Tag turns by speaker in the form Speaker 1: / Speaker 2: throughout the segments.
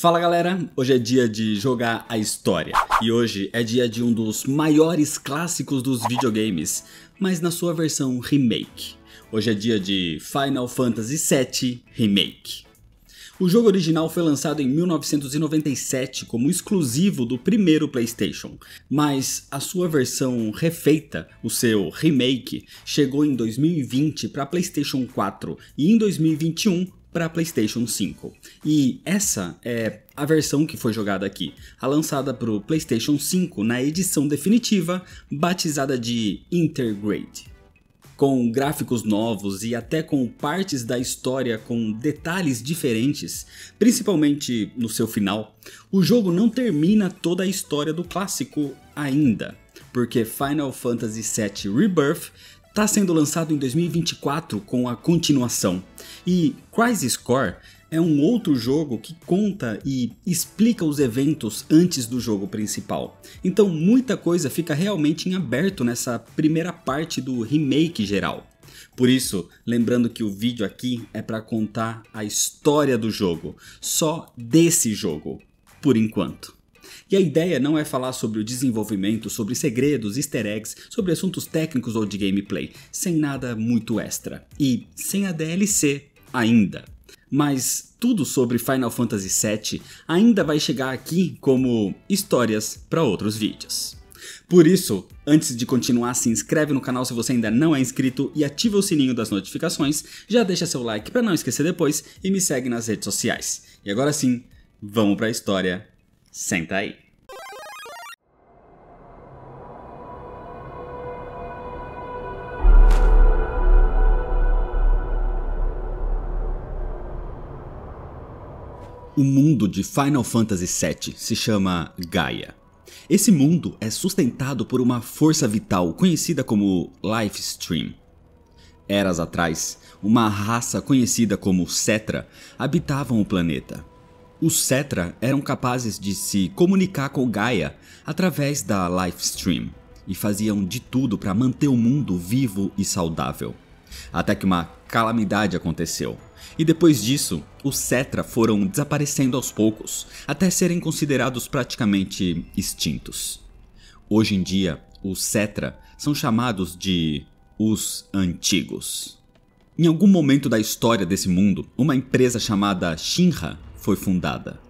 Speaker 1: Fala galera, hoje é dia de jogar a história e hoje é dia de um dos maiores clássicos dos videogames, mas na sua versão remake. Hoje é dia de Final Fantasy VII Remake. O jogo original foi lançado em 1997 como exclusivo do primeiro PlayStation, mas a sua versão refeita, o seu remake, chegou em 2020 para PlayStation 4 e em 2021 para PlayStation 5. E essa é a versão que foi jogada aqui, a lançada para o PlayStation 5 na edição definitiva, batizada de Intergrade. Com gráficos novos e até com partes da história com detalhes diferentes, principalmente no seu final, o jogo não termina toda a história do clássico ainda, porque Final Fantasy VII Rebirth está sendo lançado em 2024 com a continuação. E Crisis Core é um outro jogo que conta e explica os eventos antes do jogo principal. Então muita coisa fica realmente em aberto nessa primeira parte do remake geral. Por isso, lembrando que o vídeo aqui é para contar a história do jogo, só desse jogo, por enquanto. E a ideia não é falar sobre o desenvolvimento, sobre segredos, easter eggs, sobre assuntos técnicos ou de gameplay, sem nada muito extra. E sem a DLC ainda. Mas tudo sobre Final Fantasy VII ainda vai chegar aqui como histórias para outros vídeos. Por isso, antes de continuar, se inscreve no canal se você ainda não é inscrito e ativa o sininho das notificações, já deixa seu like para não esquecer depois e me segue nas redes sociais. E agora sim, vamos para a história Senta aí. O mundo de Final Fantasy VII se chama Gaia. Esse mundo é sustentado por uma força vital conhecida como Life Stream. Eras atrás, uma raça conhecida como Cetra habitavam o planeta. Os Cetra eram capazes de se comunicar com Gaia através da Lifestream e faziam de tudo para manter o mundo vivo e saudável. Até que uma calamidade aconteceu. E depois disso, os Cetra foram desaparecendo aos poucos, até serem considerados praticamente extintos. Hoje em dia, os Cetra são chamados de os Antigos. Em algum momento da história desse mundo, uma empresa chamada Shinra foi fundada.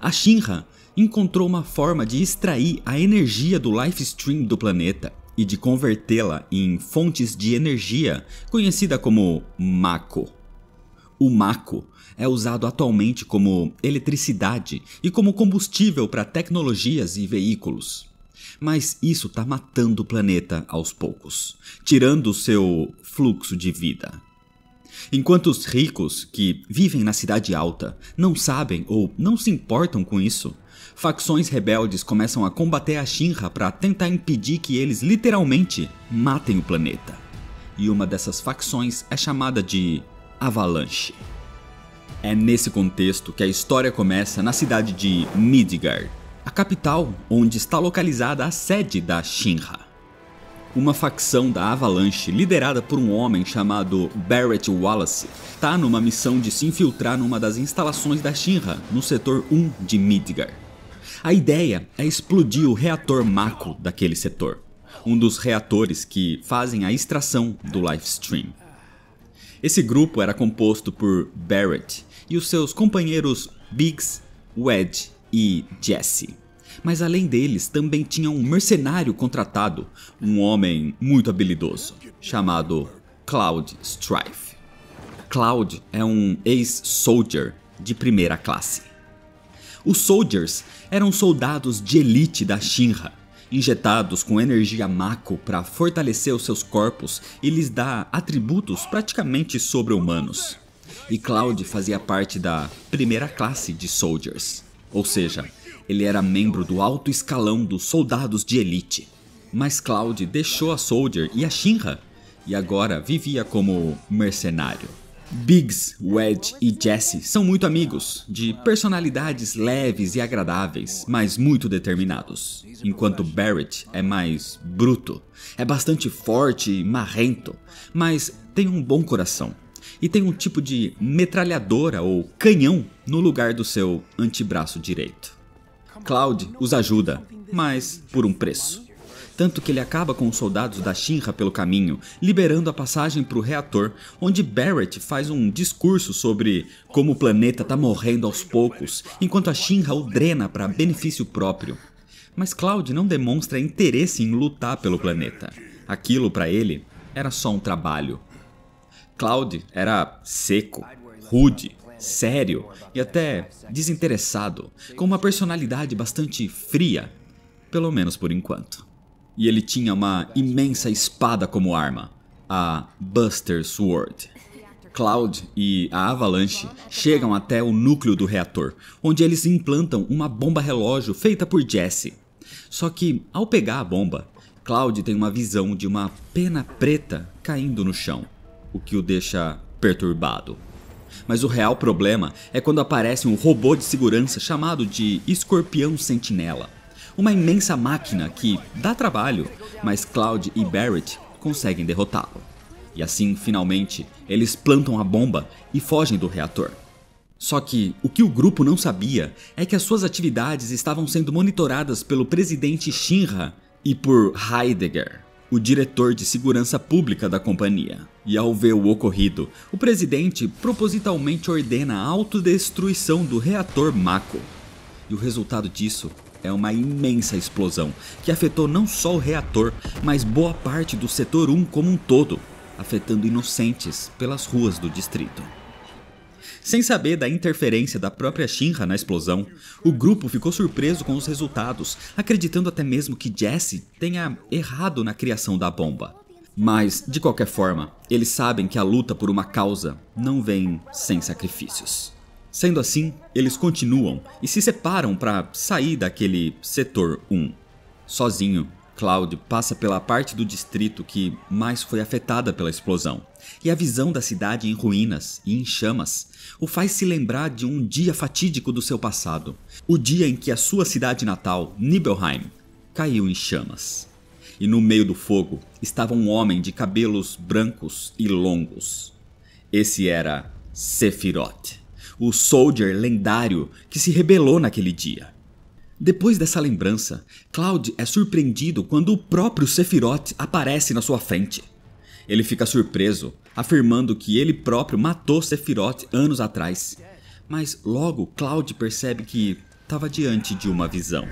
Speaker 1: A Shinra encontrou uma forma de extrair a energia do life stream do planeta e de convertê-la em fontes de energia conhecida como Mako. O Mako é usado atualmente como eletricidade e como combustível para tecnologias e veículos. Mas isso está matando o planeta aos poucos, tirando seu fluxo de vida. Enquanto os ricos, que vivem na cidade alta, não sabem ou não se importam com isso, facções rebeldes começam a combater a Shinra para tentar impedir que eles literalmente matem o planeta. E uma dessas facções é chamada de Avalanche. É nesse contexto que a história começa na cidade de Midgar, a capital onde está localizada a sede da Shinra. Uma facção da Avalanche, liderada por um homem chamado Barrett Wallace, está numa missão de se infiltrar numa das instalações da Shinra, no setor 1 de Midgar. A ideia é explodir o reator Mako daquele setor, um dos reatores que fazem a extração do Lifestream. Esse grupo era composto por Barrett e os seus companheiros Biggs, Wedge e Jesse. Mas além deles, também tinha um mercenário contratado, um homem muito habilidoso, chamado Cloud Strife. Cloud é um ex-soldier de primeira classe. Os Soldiers eram soldados de elite da Shinra, injetados com energia Mako para fortalecer os seus corpos e lhes dar atributos praticamente sobre-humanos. E Cloud fazia parte da primeira classe de Soldiers, ou seja, ele era membro do alto escalão dos soldados de elite. Mas Cloud deixou a Soldier e a Shinra e agora vivia como mercenário. Biggs, Wedge e Jesse são muito amigos, de personalidades leves e agradáveis, mas muito determinados. Enquanto Barrett é mais bruto, é bastante forte e marrento, mas tem um bom coração e tem um tipo de metralhadora ou canhão no lugar do seu antebraço direito. Cloud os ajuda, mas por um preço. Tanto que ele acaba com os soldados da Shinra pelo caminho, liberando a passagem para o reator, onde Barrett faz um discurso sobre como o planeta está morrendo aos poucos, enquanto a Shinra o drena para benefício próprio. Mas Cloud não demonstra interesse em lutar pelo planeta. Aquilo para ele era só um trabalho. Cloud era seco, rude, sério e até desinteressado, com uma personalidade bastante fria, pelo menos por enquanto. E ele tinha uma imensa espada como arma, a Buster Sword. Cloud e a Avalanche chegam até o núcleo do reator, onde eles implantam uma bomba relógio feita por Jesse. Só que, ao pegar a bomba, Cloud tem uma visão de uma pena preta caindo no chão, o que o deixa perturbado mas o real problema é quando aparece um robô de segurança chamado de Escorpião Sentinela. Uma imensa máquina que dá trabalho, mas Cloud e Barrett conseguem derrotá-lo. E assim, finalmente, eles plantam a bomba e fogem do reator. Só que o que o grupo não sabia é que as suas atividades estavam sendo monitoradas pelo presidente Shinra e por Heidegger o diretor de segurança pública da companhia. E ao ver o ocorrido, o presidente propositalmente ordena a autodestruição do reator Mako. E o resultado disso é uma imensa explosão que afetou não só o reator, mas boa parte do setor 1 como um todo, afetando inocentes pelas ruas do distrito. Sem saber da interferência da própria Shinra na explosão, o grupo ficou surpreso com os resultados, acreditando até mesmo que Jesse tenha errado na criação da bomba. Mas, de qualquer forma, eles sabem que a luta por uma causa não vem sem sacrifícios. Sendo assim, eles continuam e se separam para sair daquele setor 1. Sozinho, Cloud passa pela parte do distrito que mais foi afetada pela explosão, e a visão da cidade em ruínas e em chamas o faz se lembrar de um dia fatídico do seu passado, o dia em que a sua cidade natal, Nibelheim, caiu em chamas. E no meio do fogo estava um homem de cabelos brancos e longos. Esse era Sephiroth, o soldier lendário que se rebelou naquele dia. Depois dessa lembrança, Cloud é surpreendido quando o próprio Sephiroth aparece na sua frente. Ele fica surpreso afirmando que ele próprio matou Sephiroth anos atrás. Mas logo Cloud percebe que estava diante de uma visão.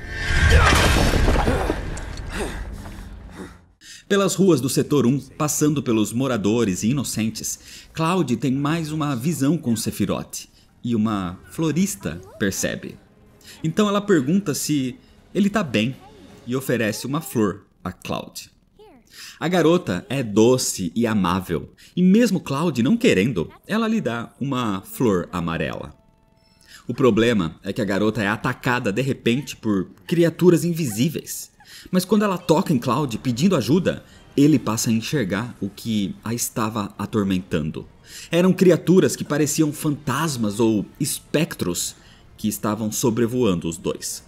Speaker 1: Pelas ruas do setor 1, passando pelos moradores e inocentes, Cloud tem mais uma visão com Sephiroth e uma florista percebe. Então ela pergunta se ele está bem e oferece uma flor a Cloud. A garota é doce e amável, e mesmo Claudio não querendo, ela lhe dá uma flor amarela. O problema é que a garota é atacada de repente por criaturas invisíveis. Mas quando ela toca em Claudio pedindo ajuda, ele passa a enxergar o que a estava atormentando. Eram criaturas que pareciam fantasmas ou espectros que estavam sobrevoando os dois.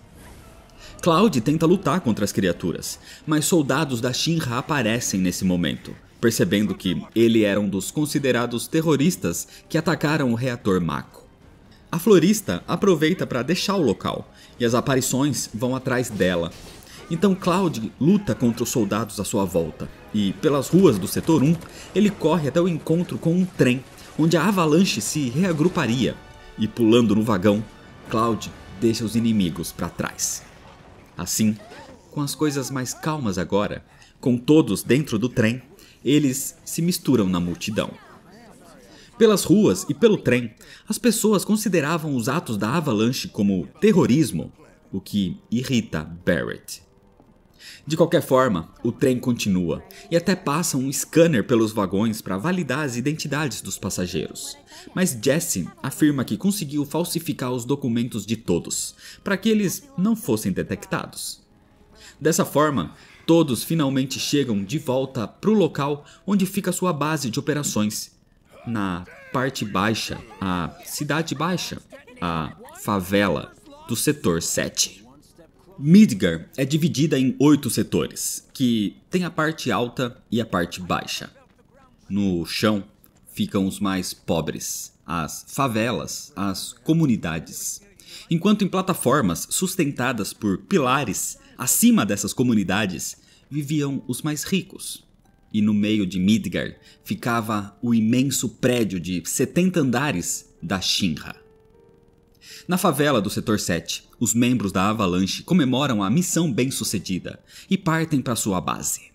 Speaker 1: Cloud tenta lutar contra as criaturas, mas soldados da Shinra aparecem nesse momento, percebendo que ele era um dos considerados terroristas que atacaram o reator Mako. A florista aproveita para deixar o local, e as aparições vão atrás dela. Então Cloud luta contra os soldados à sua volta, e pelas ruas do setor 1, ele corre até o encontro com um trem, onde a avalanche se reagruparia, e pulando no vagão, Cloud deixa os inimigos para trás. Assim, com as coisas mais calmas agora, com todos dentro do trem, eles se misturam na multidão. Pelas ruas e pelo trem, as pessoas consideravam os atos da avalanche como terrorismo, o que irrita Barrett. De qualquer forma, o trem continua e até passa um scanner pelos vagões para validar as identidades dos passageiros. Mas Jesse afirma que conseguiu falsificar os documentos de todos, para que eles não fossem detectados. Dessa forma, todos finalmente chegam de volta para o local onde fica sua base de operações, na parte baixa, a cidade baixa, a favela do setor 7. Midgar é dividida em oito setores, que tem a parte alta e a parte baixa. No chão ficam os mais pobres, as favelas, as comunidades. Enquanto em plataformas sustentadas por pilares, acima dessas comunidades viviam os mais ricos. E no meio de Midgar ficava o imenso prédio de 70 andares da Shinra. Na favela do setor 7, os membros da Avalanche comemoram a missão bem-sucedida e partem para sua base.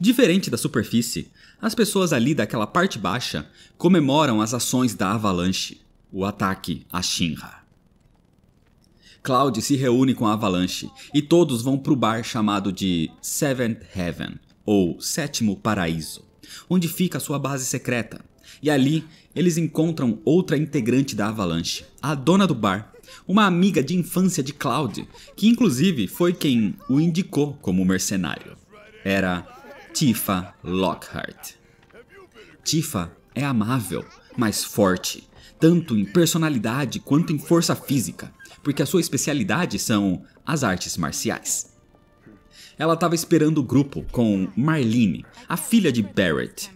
Speaker 1: Diferente da superfície, as pessoas ali daquela parte baixa comemoram as ações da Avalanche, o ataque a Shinra. Cloud se reúne com a Avalanche e todos vão para o bar chamado de Seventh Heaven, ou Sétimo Paraíso, onde fica sua base secreta. E ali eles encontram outra integrante da Avalanche, a dona do bar, uma amiga de infância de Cloud, que inclusive foi quem o indicou como mercenário. Era Tifa Lockhart. Tifa é amável, mas forte, tanto em personalidade quanto em força física, porque a sua especialidade são as artes marciais. Ela estava esperando o grupo com Marlene, a filha de Barrett.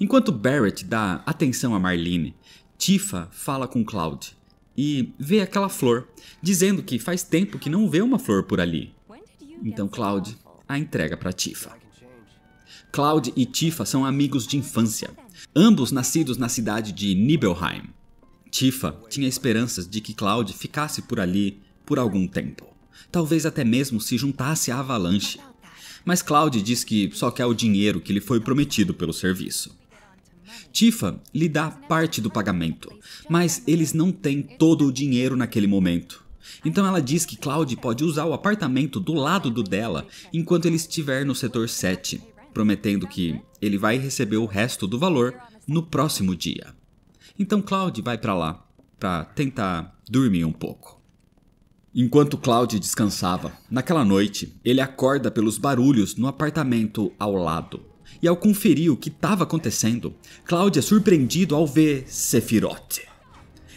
Speaker 1: Enquanto Barrett dá atenção a Marlene, Tifa fala com Cloud e vê aquela flor, dizendo que faz tempo que não vê uma flor por ali. Então Cloud a entrega para Tifa. Cloud e Tifa são amigos de infância, ambos nascidos na cidade de Nibelheim. Tifa tinha esperanças de que Cloud ficasse por ali por algum tempo, talvez até mesmo se juntasse à Avalanche. Mas Cloud diz que só quer o dinheiro que lhe foi prometido pelo serviço. Tifa lhe dá parte do pagamento, mas eles não têm todo o dinheiro naquele momento. Então ela diz que Cloud pode usar o apartamento do lado do dela enquanto ele estiver no setor 7, prometendo que ele vai receber o resto do valor no próximo dia. Então Cloud vai para lá para tentar dormir um pouco. Enquanto Cloud descansava, naquela noite, ele acorda pelos barulhos no apartamento ao lado e ao conferir o que estava acontecendo, Cloud é surpreendido ao ver Sephiroth.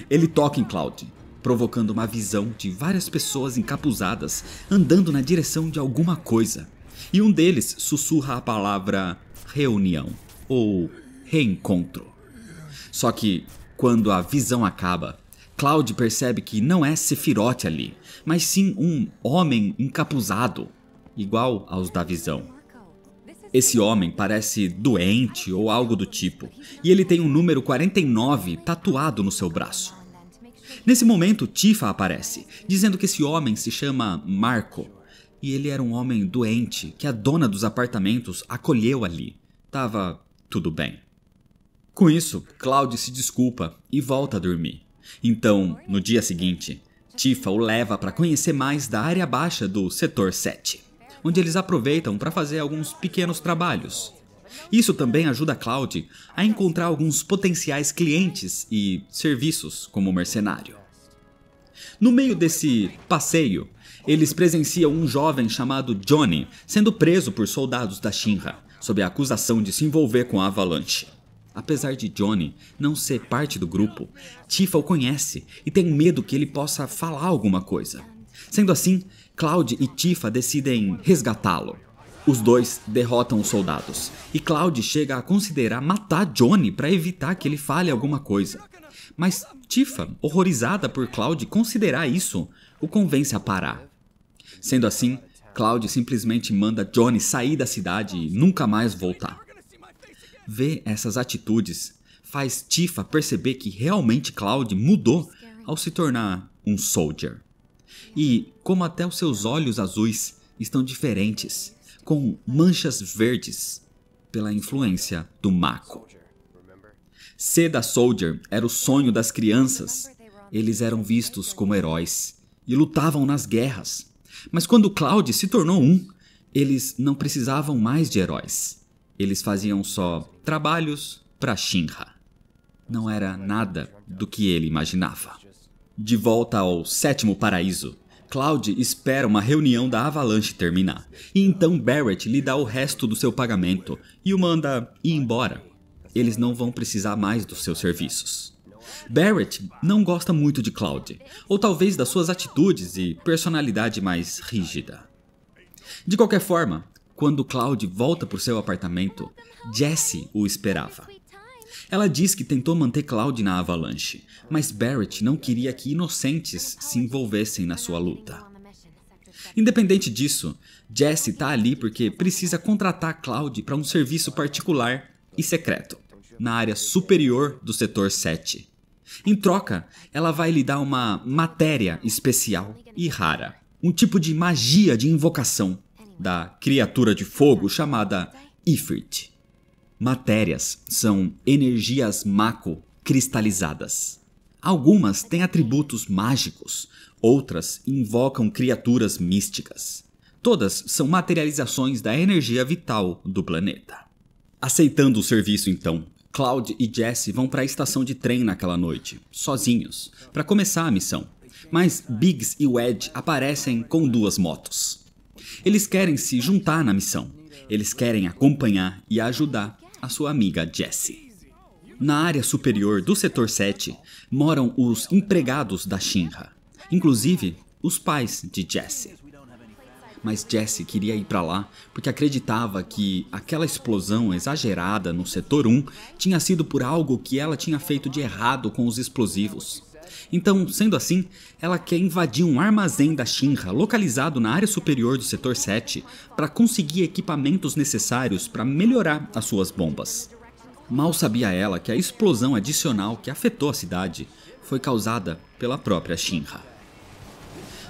Speaker 1: Ele toca em Cloud, provocando uma visão de várias pessoas encapuzadas andando na direção de alguma coisa, e um deles sussurra a palavra reunião ou reencontro. Só que, quando a visão acaba, Cloud percebe que não é Sephiroth ali, mas sim um homem encapuzado, igual aos da visão. Esse homem parece doente ou algo do tipo, e ele tem o um número 49 tatuado no seu braço. Nesse momento, Tifa aparece, dizendo que esse homem se chama Marco, e ele era um homem doente que a dona dos apartamentos acolheu ali. Tava tudo bem. Com isso, Claudio se desculpa e volta a dormir. Então, no dia seguinte, Tifa o leva para conhecer mais da área baixa do setor 7 onde eles aproveitam para fazer alguns pequenos trabalhos. Isso também ajuda a Cloud a encontrar alguns potenciais clientes e serviços como mercenário. No meio desse passeio, eles presenciam um jovem chamado Johnny sendo preso por soldados da Shinra, sob a acusação de se envolver com a Avalanche. Apesar de Johnny não ser parte do grupo, Tifa o conhece e tem medo que ele possa falar alguma coisa. Sendo assim, Cloud e Tifa decidem resgatá-lo. Os dois derrotam os soldados, e Cloud chega a considerar matar Johnny para evitar que ele fale alguma coisa. Mas Tifa, horrorizada por Cloud considerar isso, o convence a parar. Sendo assim, Cloud simplesmente manda Johnny sair da cidade e nunca mais voltar. Ver essas atitudes faz Tifa perceber que realmente Cloud mudou ao se tornar um soldier e como até os seus olhos azuis estão diferentes, com manchas verdes pela influência do Mako. Seda Soldier era o sonho das crianças. Eles eram vistos como heróis e lutavam nas guerras. Mas quando Cloud se tornou um, eles não precisavam mais de heróis. Eles faziam só trabalhos para Shinra. Não era nada do que ele imaginava. De volta ao sétimo paraíso, Cloud espera uma reunião da Avalanche terminar, e então Barrett lhe dá o resto do seu pagamento e o manda ir embora. Eles não vão precisar mais dos seus serviços. Barrett não gosta muito de Cloud, ou talvez das suas atitudes e personalidade mais rígida. De qualquer forma, quando Cloud volta para o seu apartamento, Jesse o esperava. Ela diz que tentou manter Cloud na avalanche, mas Barrett não queria que inocentes se envolvessem na sua luta. Independente disso, Jesse está ali porque precisa contratar Cloud para um serviço particular e secreto, na área superior do setor 7. Em troca, ela vai lhe dar uma matéria especial e rara, um tipo de magia de invocação da criatura de fogo chamada Ifrit. Matérias são energias macro-cristalizadas. Algumas têm atributos mágicos, outras invocam criaturas místicas. Todas são materializações da energia vital do planeta. Aceitando o serviço, então, Cloud e Jesse vão para a estação de trem naquela noite, sozinhos, para começar a missão. Mas Biggs e Wedge aparecem com duas motos. Eles querem se juntar na missão. Eles querem acompanhar e ajudar a sua amiga Jessie. Na área superior do setor 7 moram os empregados da Shinra, inclusive os pais de Jesse. Mas Jesse queria ir para lá porque acreditava que aquela explosão exagerada no setor 1 tinha sido por algo que ela tinha feito de errado com os explosivos. Então, sendo assim, ela quer invadir um armazém da Shinra localizado na área superior do setor 7 para conseguir equipamentos necessários para melhorar as suas bombas. Mal sabia ela que a explosão adicional que afetou a cidade foi causada pela própria Shinra.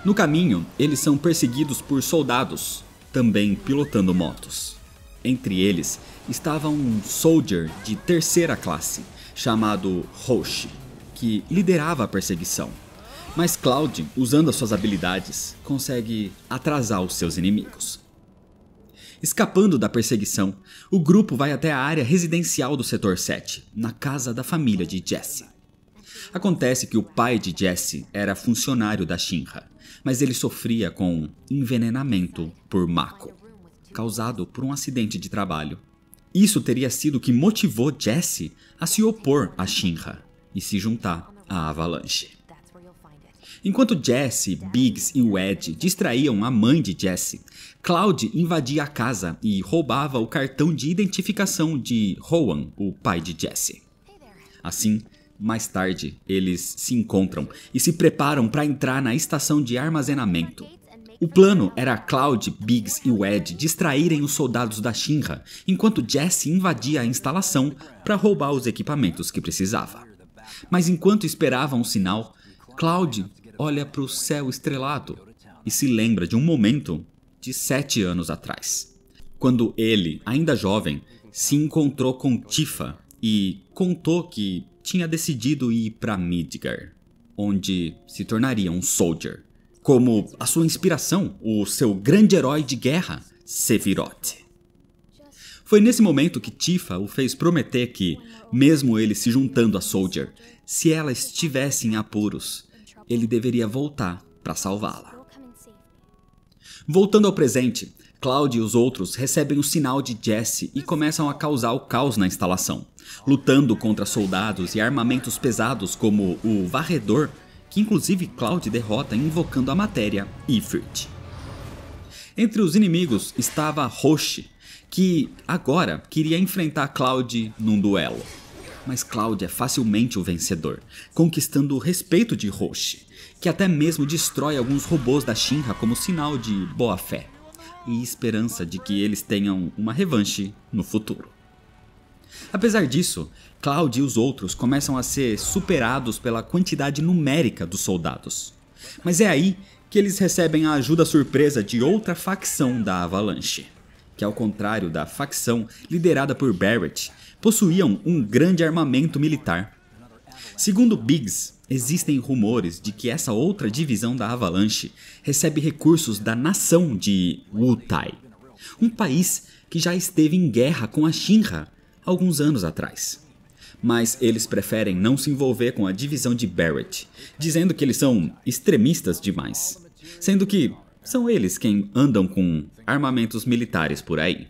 Speaker 1: No caminho, eles são perseguidos por soldados, também pilotando motos. Entre eles estava um soldier de terceira classe, chamado Hoshi que liderava a perseguição. Mas Cloud, usando as suas habilidades, consegue atrasar os seus inimigos. Escapando da perseguição, o grupo vai até a área residencial do setor 7, na casa da família de Jesse. Acontece que o pai de Jesse era funcionário da Shinra, mas ele sofria com envenenamento por Mako, causado por um acidente de trabalho. Isso teria sido o que motivou Jesse a se opor à Shinra, e se juntar oh, à avalanche. Enquanto Jesse, Biggs e Wed distraíam a mãe de Jesse, Cloud invadia a casa e roubava o cartão de identificação de Rowan, o pai de Jesse. Assim, mais tarde, eles se encontram e se preparam para entrar na estação de armazenamento. O plano era Cloud, Biggs e Wed distraírem os soldados da Shinra, enquanto Jesse invadia a instalação para roubar os equipamentos que precisava. Mas enquanto esperava um sinal, Cloud olha para o céu estrelado e se lembra de um momento de sete anos atrás, quando ele, ainda jovem, se encontrou com Tifa e contou que tinha decidido ir para Midgar, onde se tornaria um soldier, como a sua inspiração, o seu grande herói de guerra, Sephiroth. Foi nesse momento que Tifa o fez prometer que, mesmo ele se juntando a Soldier, se ela estivesse em apuros, ele deveria voltar para salvá-la. Voltando ao presente, Cloud e os outros recebem o sinal de Jesse e começam a causar o caos na instalação, lutando contra soldados e armamentos pesados como o Varredor, que inclusive Cloud derrota invocando a matéria Ifrit. Entre os inimigos estava Roche, que agora queria enfrentar Cloud num duelo. Mas Cloud é facilmente o vencedor, conquistando o respeito de Roche, que até mesmo destrói alguns robôs da Shinra como sinal de boa-fé e esperança de que eles tenham uma revanche no futuro. Apesar disso, Cloud e os outros começam a ser superados pela quantidade numérica dos soldados. Mas é aí que eles recebem a ajuda surpresa de outra facção da Avalanche que, ao contrário da facção liderada por Barrett, possuíam um grande armamento militar. Segundo Biggs, existem rumores de que essa outra divisão da Avalanche recebe recursos da nação de Wutai, um país que já esteve em guerra com a Shinra alguns anos atrás. Mas eles preferem não se envolver com a divisão de Barrett, dizendo que eles são extremistas demais. Sendo que são eles quem andam com armamentos militares por aí.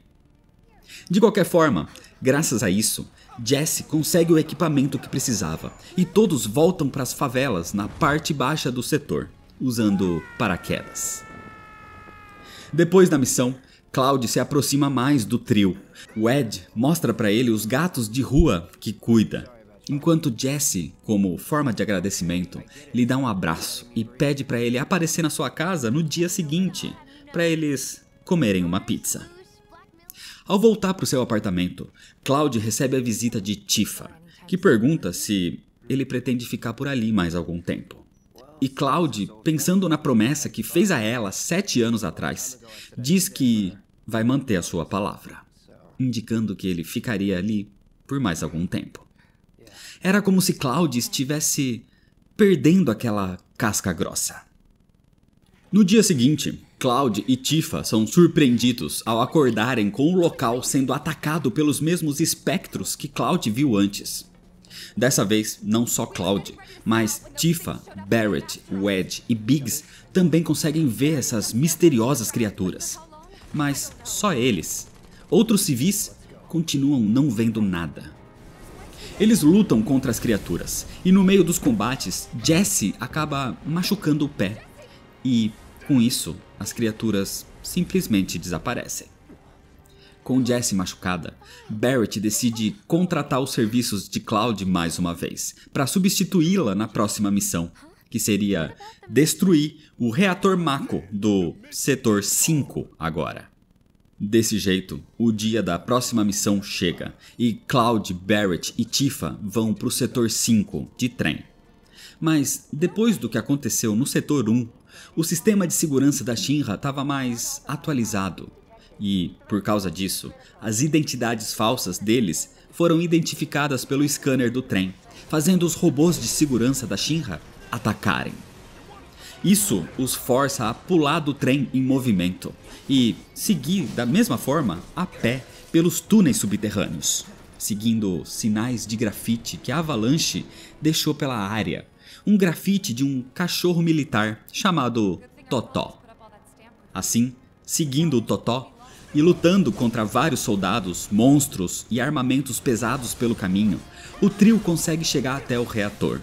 Speaker 1: De qualquer forma, graças a isso, Jesse consegue o equipamento que precisava e todos voltam para as favelas na parte baixa do setor, usando paraquedas. Depois da missão, Cloud se aproxima mais do trio. O Ed mostra para ele os gatos de rua que cuida Enquanto Jesse, como forma de agradecimento, lhe dá um abraço e pede para ele aparecer na sua casa no dia seguinte, para eles comerem uma pizza. Ao voltar para o seu apartamento, Cloud recebe a visita de Tifa, que pergunta se ele pretende ficar por ali mais algum tempo. E Cloud, pensando na promessa que fez a ela sete anos atrás, diz que vai manter a sua palavra, indicando que ele ficaria ali por mais algum tempo. Era como se Cloud estivesse perdendo aquela casca grossa. No dia seguinte, Cloud e Tifa são surpreendidos ao acordarem com o local sendo atacado pelos mesmos espectros que Cloud viu antes. Dessa vez, não só Cloud, mas Tifa, Barrett, Wedge e Biggs também conseguem ver essas misteriosas criaturas. Mas só eles. Outros civis continuam não vendo nada. Eles lutam contra as criaturas, e no meio dos combates, Jesse acaba machucando o pé. E, com isso, as criaturas simplesmente desaparecem. Com Jesse machucada, Barrett decide contratar os serviços de Cloud mais uma vez, para substituí-la na próxima missão, que seria destruir o reator Mako do setor 5 agora. Desse jeito, o dia da próxima missão chega e Cloud, Barrett e Tifa vão para o setor 5 de trem. Mas depois do que aconteceu no setor 1, o sistema de segurança da Shinra estava mais atualizado e, por causa disso, as identidades falsas deles foram identificadas pelo scanner do trem, fazendo os robôs de segurança da Shinra atacarem. Isso os força a pular do trem em movimento e seguir da mesma forma a pé pelos túneis subterrâneos, seguindo sinais de grafite que a avalanche deixou pela área. Um grafite de um cachorro militar chamado Totó. Assim, seguindo o Totó e lutando contra vários soldados, monstros e armamentos pesados pelo caminho, o trio consegue chegar até o reator.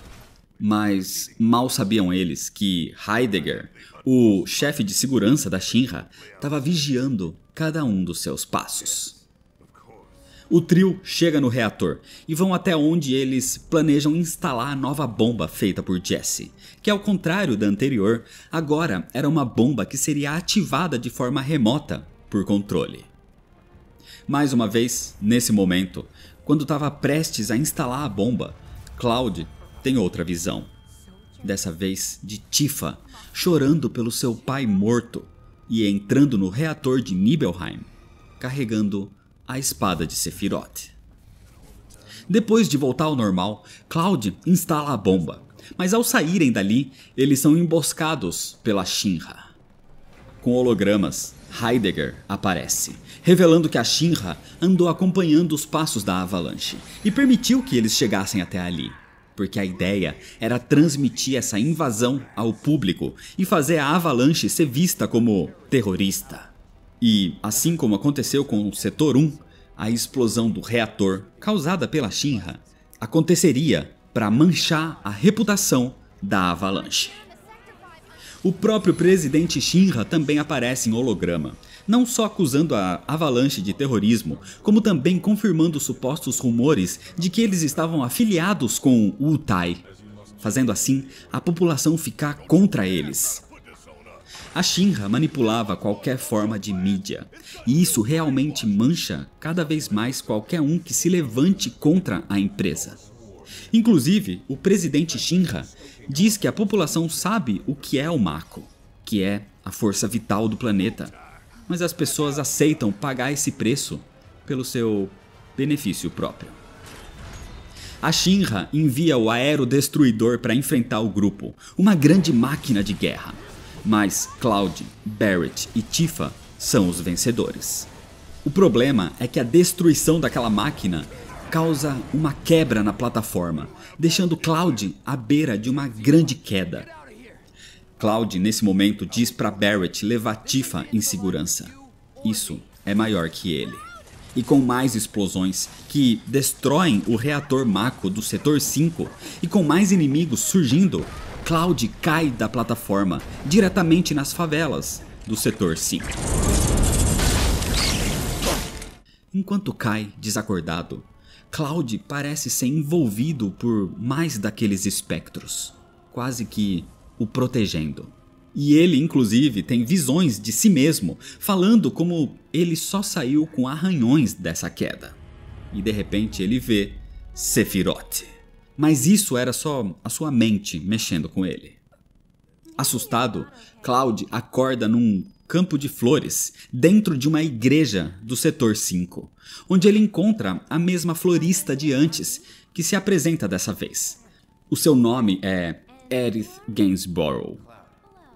Speaker 1: Mas mal sabiam eles que Heidegger, o chefe de segurança da Shinra estava vigiando cada um dos seus passos. O trio chega no reator e vão até onde eles planejam instalar a nova bomba feita por Jesse, que ao contrário da anterior, agora era uma bomba que seria ativada de forma remota por controle. Mais uma vez, nesse momento, quando estava prestes a instalar a bomba, Cloud tem outra visão. Dessa vez de Tifa chorando pelo seu pai morto e entrando no reator de Nibelheim, carregando a espada de Sephiroth. Depois de voltar ao normal, Cloud instala a bomba, mas ao saírem dali, eles são emboscados pela Shinra. Com hologramas, Heidegger aparece, revelando que a Shinra andou acompanhando os passos da avalanche e permitiu que eles chegassem até ali porque a ideia era transmitir essa invasão ao público e fazer a Avalanche ser vista como terrorista. E, assim como aconteceu com o Setor 1, a explosão do reator causada pela Shinra aconteceria para manchar a reputação da Avalanche. O próprio presidente Shinra também aparece em holograma, não só acusando a Avalanche de terrorismo, como também confirmando supostos rumores de que eles estavam afiliados com o Utai, fazendo assim a população ficar contra eles. A Shinra manipulava qualquer forma de mídia, e isso realmente mancha cada vez mais qualquer um que se levante contra a empresa. Inclusive, o presidente Shinra diz que a população sabe o que é o Mako, que é a força vital do planeta, mas as pessoas aceitam pagar esse preço pelo seu benefício próprio. A Shinra envia o aerodestruidor para enfrentar o grupo, uma grande máquina de guerra. Mas Cloud, Barrett e Tifa são os vencedores. O problema é que a destruição daquela máquina causa uma quebra na plataforma, deixando Cloud à beira de uma grande queda Cloud, nesse momento, diz para Barrett levar Tifa em segurança. Isso é maior que ele. E com mais explosões que destroem o reator Mako do setor 5 e com mais inimigos surgindo, Cloud cai da plataforma diretamente nas favelas do setor 5. Enquanto cai desacordado, Cloud parece ser envolvido por mais daqueles espectros, quase que o protegendo. E ele, inclusive, tem visões de si mesmo, falando como ele só saiu com arranhões dessa queda. E de repente ele vê Sephiroth. Mas isso era só a sua mente mexendo com ele. Assustado, Cloud acorda num campo de flores, dentro de uma igreja do setor 5, onde ele encontra a mesma florista de antes, que se apresenta dessa vez. O seu nome é Edith Gainsborough.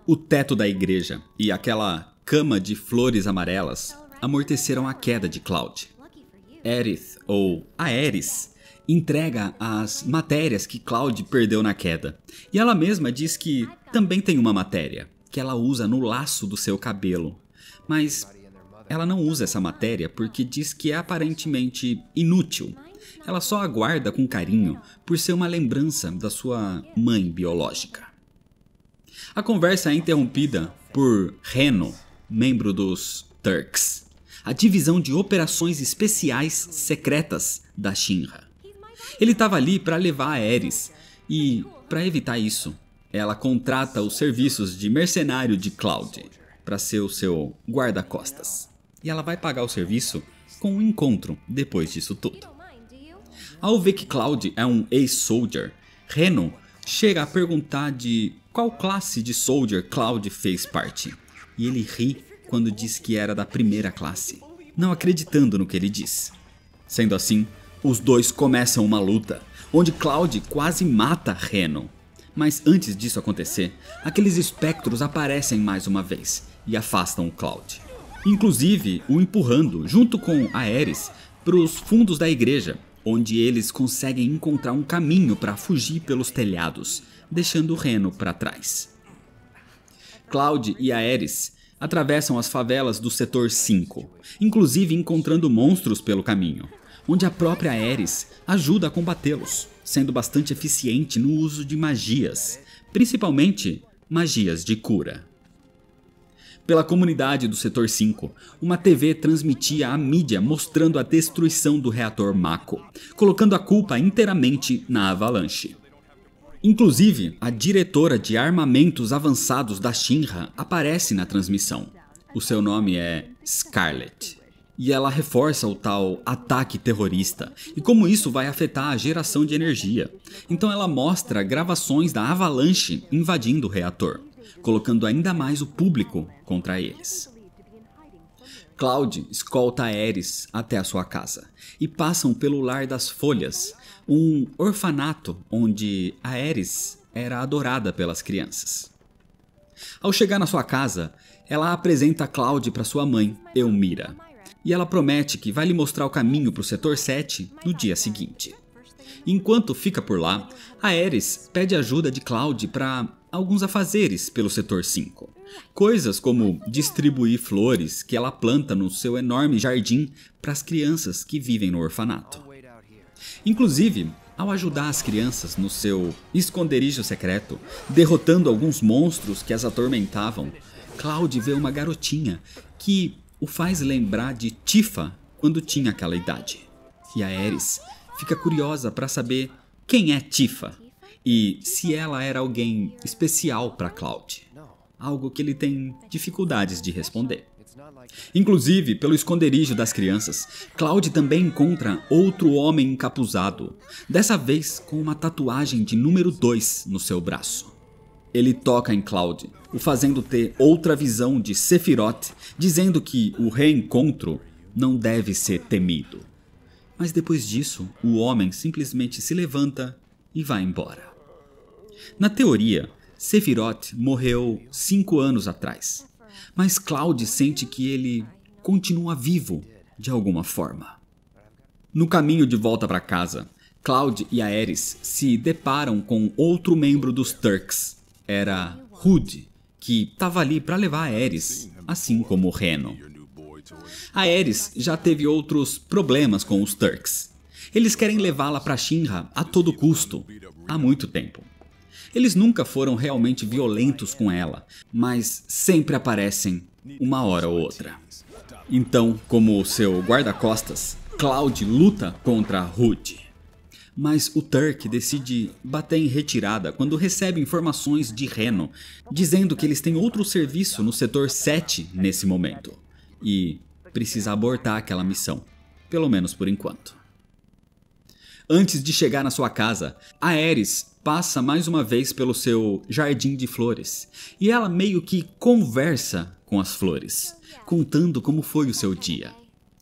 Speaker 1: O teto da igreja e aquela cama de flores amarelas amorteceram a queda de Cloud. Edith, ou Aeris, entrega as matérias que Cloud perdeu na queda. E ela mesma diz que também tem uma matéria, que ela usa no laço do seu cabelo. Mas ela não usa essa matéria porque diz que é aparentemente inútil ela só aguarda com carinho por ser uma lembrança da sua mãe biológica. A conversa é interrompida por Reno, membro dos Turks, a divisão de operações especiais secretas da Shinra. Ele estava ali para levar a Eris e, para evitar isso, ela contrata os serviços de mercenário de Cloud para ser o seu guarda-costas. E ela vai pagar o serviço com um encontro depois disso tudo. Ao ver que Cloud é um ex-soldier, Renon chega a perguntar de qual classe de soldier Cloud fez parte. E ele ri quando diz que era da primeira classe, não acreditando no que ele diz. Sendo assim, os dois começam uma luta, onde Cloud quase mata Renon. Mas antes disso acontecer, aqueles espectros aparecem mais uma vez e afastam o Cloud. Inclusive o empurrando, junto com Ares para os fundos da igreja, onde eles conseguem encontrar um caminho para fugir pelos telhados, deixando Reno para trás. Cloud e Aeris atravessam as favelas do setor 5, inclusive encontrando monstros pelo caminho, onde a própria Aeris ajuda a combatê-los, sendo bastante eficiente no uso de magias, principalmente magias de cura pela comunidade do setor 5. Uma TV transmitia à mídia mostrando a destruição do reator Mako, colocando a culpa inteiramente na avalanche. Inclusive, a diretora de armamentos avançados da Shinra aparece na transmissão. O seu nome é Scarlett. E ela reforça o tal ataque terrorista e como isso vai afetar a geração de energia. Então ela mostra gravações da avalanche invadindo o reator colocando ainda mais o público contra eles. Cloud escolta Ares até a sua casa e passam pelo Lar das Folhas, um orfanato onde Ares era adorada pelas crianças. Ao chegar na sua casa, ela apresenta Cloud para sua mãe, Elmira, e ela promete que vai lhe mostrar o caminho para o setor 7 no dia seguinte. Enquanto fica por lá, Ares pede ajuda de Cloud para alguns afazeres pelo setor 5. Coisas como distribuir flores que ela planta no seu enorme jardim para as crianças que vivem no orfanato. Inclusive, ao ajudar as crianças no seu esconderijo secreto, derrotando alguns monstros que as atormentavam, Cloud vê uma garotinha que o faz lembrar de Tifa quando tinha aquela idade. E a Eris fica curiosa para saber quem é Tifa e se ela era alguém especial para Cloud, algo que ele tem dificuldades de responder. Inclusive, pelo esconderijo das crianças, Cloud também encontra outro homem encapuzado, dessa vez com uma tatuagem de número 2 no seu braço. Ele toca em Cloud, o fazendo ter outra visão de Sephiroth, dizendo que o reencontro não deve ser temido. Mas depois disso, o homem simplesmente se levanta e vai embora. Na teoria, Sephiroth morreu cinco anos atrás, mas Cloud sente que ele continua vivo de alguma forma. No caminho de volta para casa, Cloud e Aeris se deparam com outro membro dos Turks. Era Hood, que estava ali para levar Aeris, assim como Reno. Aeris já teve outros problemas com os Turks. Eles querem levá-la para Shinra a todo custo, há muito tempo. Eles nunca foram realmente violentos com ela, mas sempre aparecem uma hora ou outra. Então, como seu guarda-costas, Cloud luta contra Rude. Mas o Turk decide bater em retirada quando recebe informações de Reno, dizendo que eles têm outro serviço no setor 7 nesse momento e precisa abortar aquela missão, pelo menos por enquanto. Antes de chegar na sua casa, Ares passa mais uma vez pelo seu jardim de flores e ela meio que conversa com as flores, contando como foi o seu dia,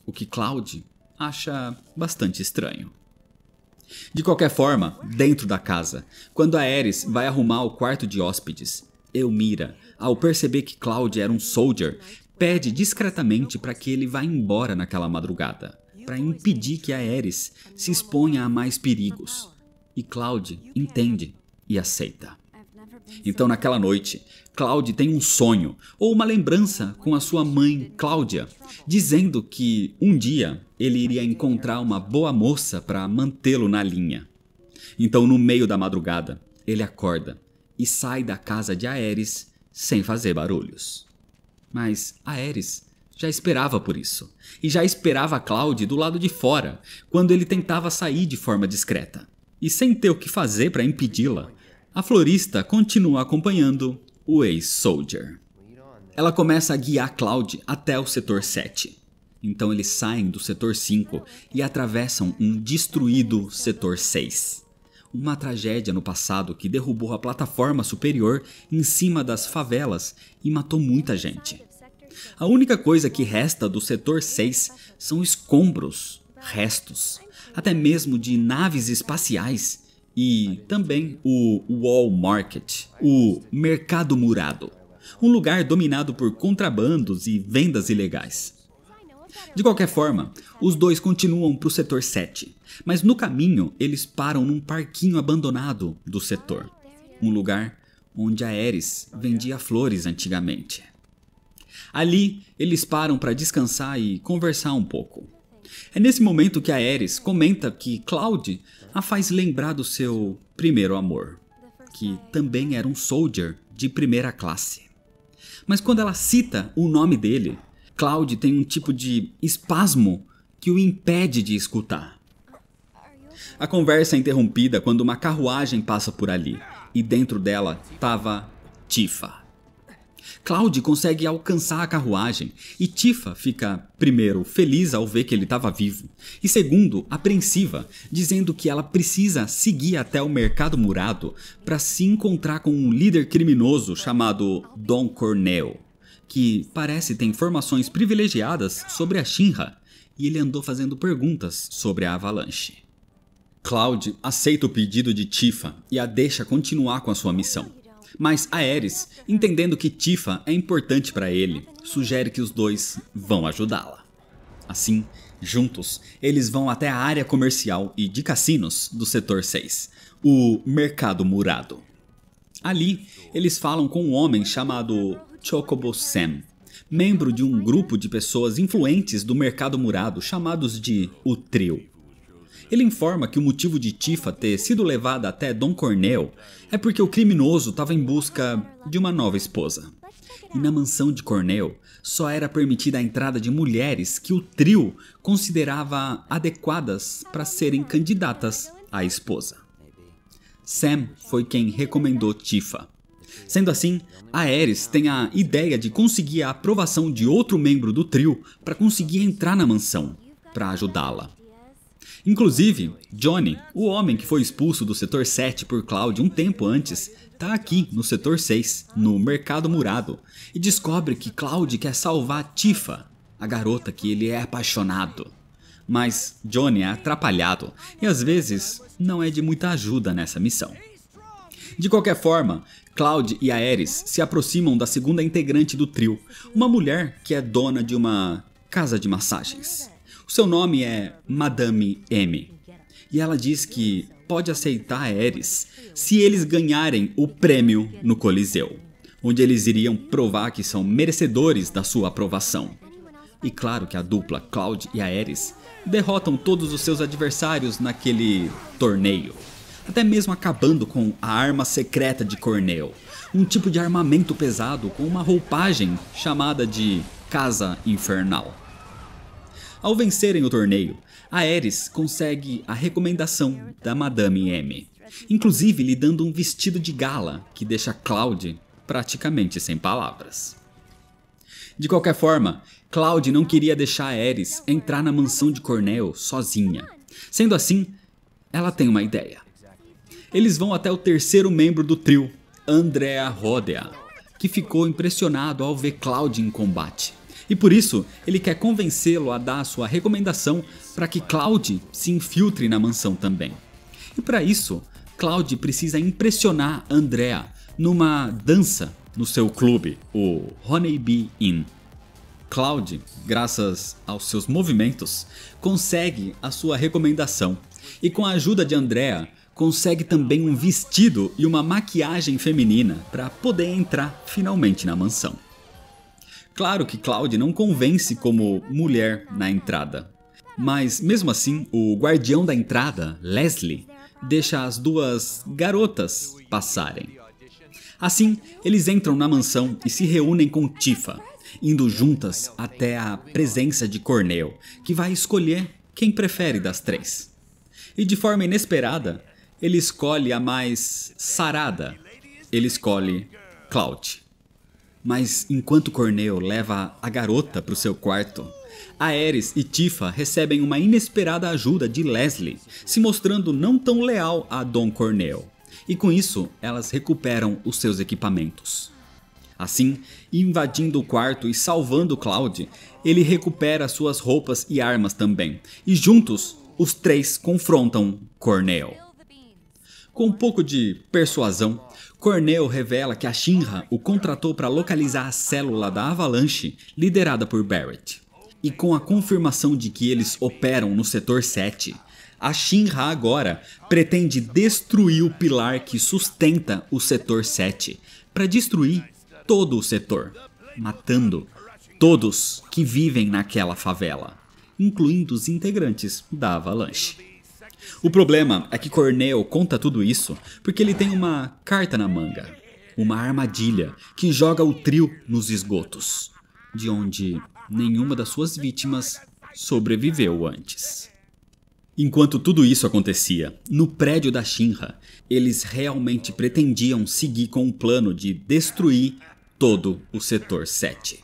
Speaker 1: o que Cloud acha bastante estranho. De qualquer forma, dentro da casa, quando a vai arrumar o quarto de hóspedes, Elmira, ao perceber que Cloud era um soldier, pede discretamente para que ele vá embora naquela madrugada, para impedir que a se exponha a mais perigos. E Cloud entende e aceita. Então, naquela noite, Cláudio tem um sonho ou uma lembrança com a sua mãe, Cláudia, dizendo que um dia ele iria encontrar uma boa moça para mantê-lo na linha. Então, no meio da madrugada, ele acorda e sai da casa de Aeres sem fazer barulhos. Mas Aeres já esperava por isso e já esperava Cláudio do lado de fora quando ele tentava sair de forma discreta. E sem ter o que fazer para impedi-la, a florista continua acompanhando o ex-soldier. Ela começa a guiar Cloud até o setor 7. Então eles saem do setor 5 e atravessam um destruído setor 6. Uma tragédia no passado que derrubou a plataforma superior em cima das favelas e matou muita gente. A única coisa que resta do setor 6 são escombros restos, até mesmo de naves espaciais e também o Wall Market, o mercado murado, um lugar dominado por contrabandos e vendas ilegais. De qualquer forma, os dois continuam para o setor 7, mas no caminho eles param num parquinho abandonado do setor, um lugar onde a Eris vendia flores antigamente. Ali, eles param para descansar e conversar um pouco. É nesse momento que a Ares comenta que Cloud a faz lembrar do seu primeiro amor, que também era um soldier de primeira classe. Mas quando ela cita o nome dele, Cloud tem um tipo de espasmo que o impede de escutar. A conversa é interrompida quando uma carruagem passa por ali e dentro dela estava Tifa. Cloud consegue alcançar a carruagem e Tifa fica, primeiro, feliz ao ver que ele estava vivo, e segundo, apreensiva, dizendo que ela precisa seguir até o mercado murado para se encontrar com um líder criminoso chamado Don Cornell, que parece ter informações privilegiadas sobre a Shinra, e ele andou fazendo perguntas sobre a avalanche. Cloud aceita o pedido de Tifa e a deixa continuar com a sua missão mas Aeres, entendendo que Tifa é importante para ele, sugere que os dois vão ajudá-la. Assim, juntos, eles vão até a área comercial e de cassinos do setor 6, o Mercado Murado. Ali, eles falam com um homem chamado Chocobo Sam, membro de um grupo de pessoas influentes do mercado murado chamados de o Trio. Ele informa que o motivo de Tifa ter sido levada até Dom Cornel é porque o criminoso estava em busca de uma nova esposa. E na mansão de Cornel só era permitida a entrada de mulheres que o trio considerava adequadas para serem candidatas à esposa. Sam foi quem recomendou Tifa. Sendo assim, a Ares tem a ideia de conseguir a aprovação de outro membro do trio para conseguir entrar na mansão, para ajudá-la. Inclusive, Johnny, o homem que foi expulso do setor 7 por Cloud um tempo antes, tá aqui no setor 6, no mercado murado, e descobre que Cloud quer salvar Tifa, a garota que ele é apaixonado. Mas Johnny é atrapalhado e às vezes não é de muita ajuda nessa missão. De qualquer forma, Cloud e Aeris se aproximam da segunda integrante do trio, uma mulher que é dona de uma casa de massagens. O seu nome é Madame M. E ela diz que pode aceitar Ares se eles ganharem o prêmio no Coliseu, onde eles iriam provar que são merecedores da sua aprovação. E claro que a dupla Cloud e Ares derrotam todos os seus adversários naquele torneio, até mesmo acabando com a arma secreta de Cornel, um tipo de armamento pesado com uma roupagem chamada de Casa Infernal. Ao vencerem o torneio, a Ares consegue a recomendação da Madame M, inclusive lhe dando um vestido de gala que deixa Cloud praticamente sem palavras. De qualquer forma, Cloud não queria deixar Ares entrar na mansão de Cornel sozinha. Sendo assim, ela tem uma ideia. Eles vão até o terceiro membro do trio, Andrea Rodea, que ficou impressionado ao ver Cloud em combate e por isso, ele quer convencê-lo a dar a sua recomendação para que Cloud se infiltre na mansão também. E para isso, Cloud precisa impressionar Andrea numa dança no seu clube, o Honeybee Inn. Cloud, graças aos seus movimentos, consegue a sua recomendação e com a ajuda de Andrea consegue também um vestido e uma maquiagem feminina para poder entrar finalmente na mansão. Claro que Claude não convence como mulher na entrada. Mas mesmo assim, o guardião da entrada, Leslie, deixa as duas garotas passarem. Assim, eles entram na mansão e se reúnem com Tifa, indo juntas até a presença de Cornel, que vai escolher quem prefere das três. E de forma inesperada, ele escolhe a mais sarada. Ele escolhe Claude. Mas enquanto Corneo leva a garota para o seu quarto, Aeres e Tifa recebem uma inesperada ajuda de Leslie, se mostrando não tão leal a Don Corneo. E com isso, elas recuperam os seus equipamentos. Assim, invadindo o quarto e salvando Cloud, ele recupera suas roupas e armas também, e juntos, os três confrontam Corneo. Com um pouco de persuasão, Cornell revela que a Shinra o contratou para localizar a célula da Avalanche liderada por Barrett. E com a confirmação de que eles operam no setor 7, a Shinra agora pretende destruir o pilar que sustenta o setor 7 para destruir todo o setor, matando todos que vivem naquela favela, incluindo os integrantes da Avalanche. O problema é que Cornel conta tudo isso porque ele tem uma carta na manga, uma armadilha que joga o trio nos esgotos, de onde nenhuma das suas vítimas sobreviveu antes. Enquanto tudo isso acontecia, no prédio da Shinra, eles realmente pretendiam seguir com o plano de destruir todo o setor 7.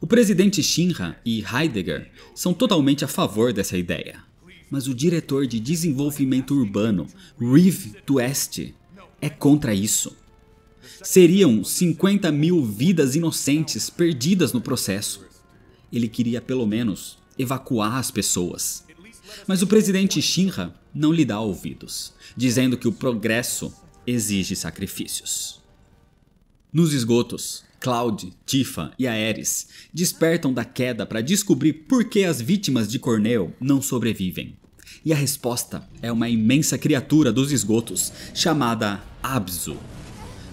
Speaker 1: O presidente Shinra e Heidegger são totalmente a favor dessa ideia mas o diretor de desenvolvimento urbano, Reeve Twest, é contra isso. Seriam 50 mil vidas inocentes perdidas no processo. Ele queria, pelo menos, evacuar as pessoas. Mas o presidente Shinra não lhe dá ouvidos, dizendo que o progresso exige sacrifícios. Nos esgotos, Cloud, Tifa e Ares despertam da queda para descobrir por que as vítimas de Corneo não sobrevivem. E a resposta é uma imensa criatura dos esgotos chamada Abzu.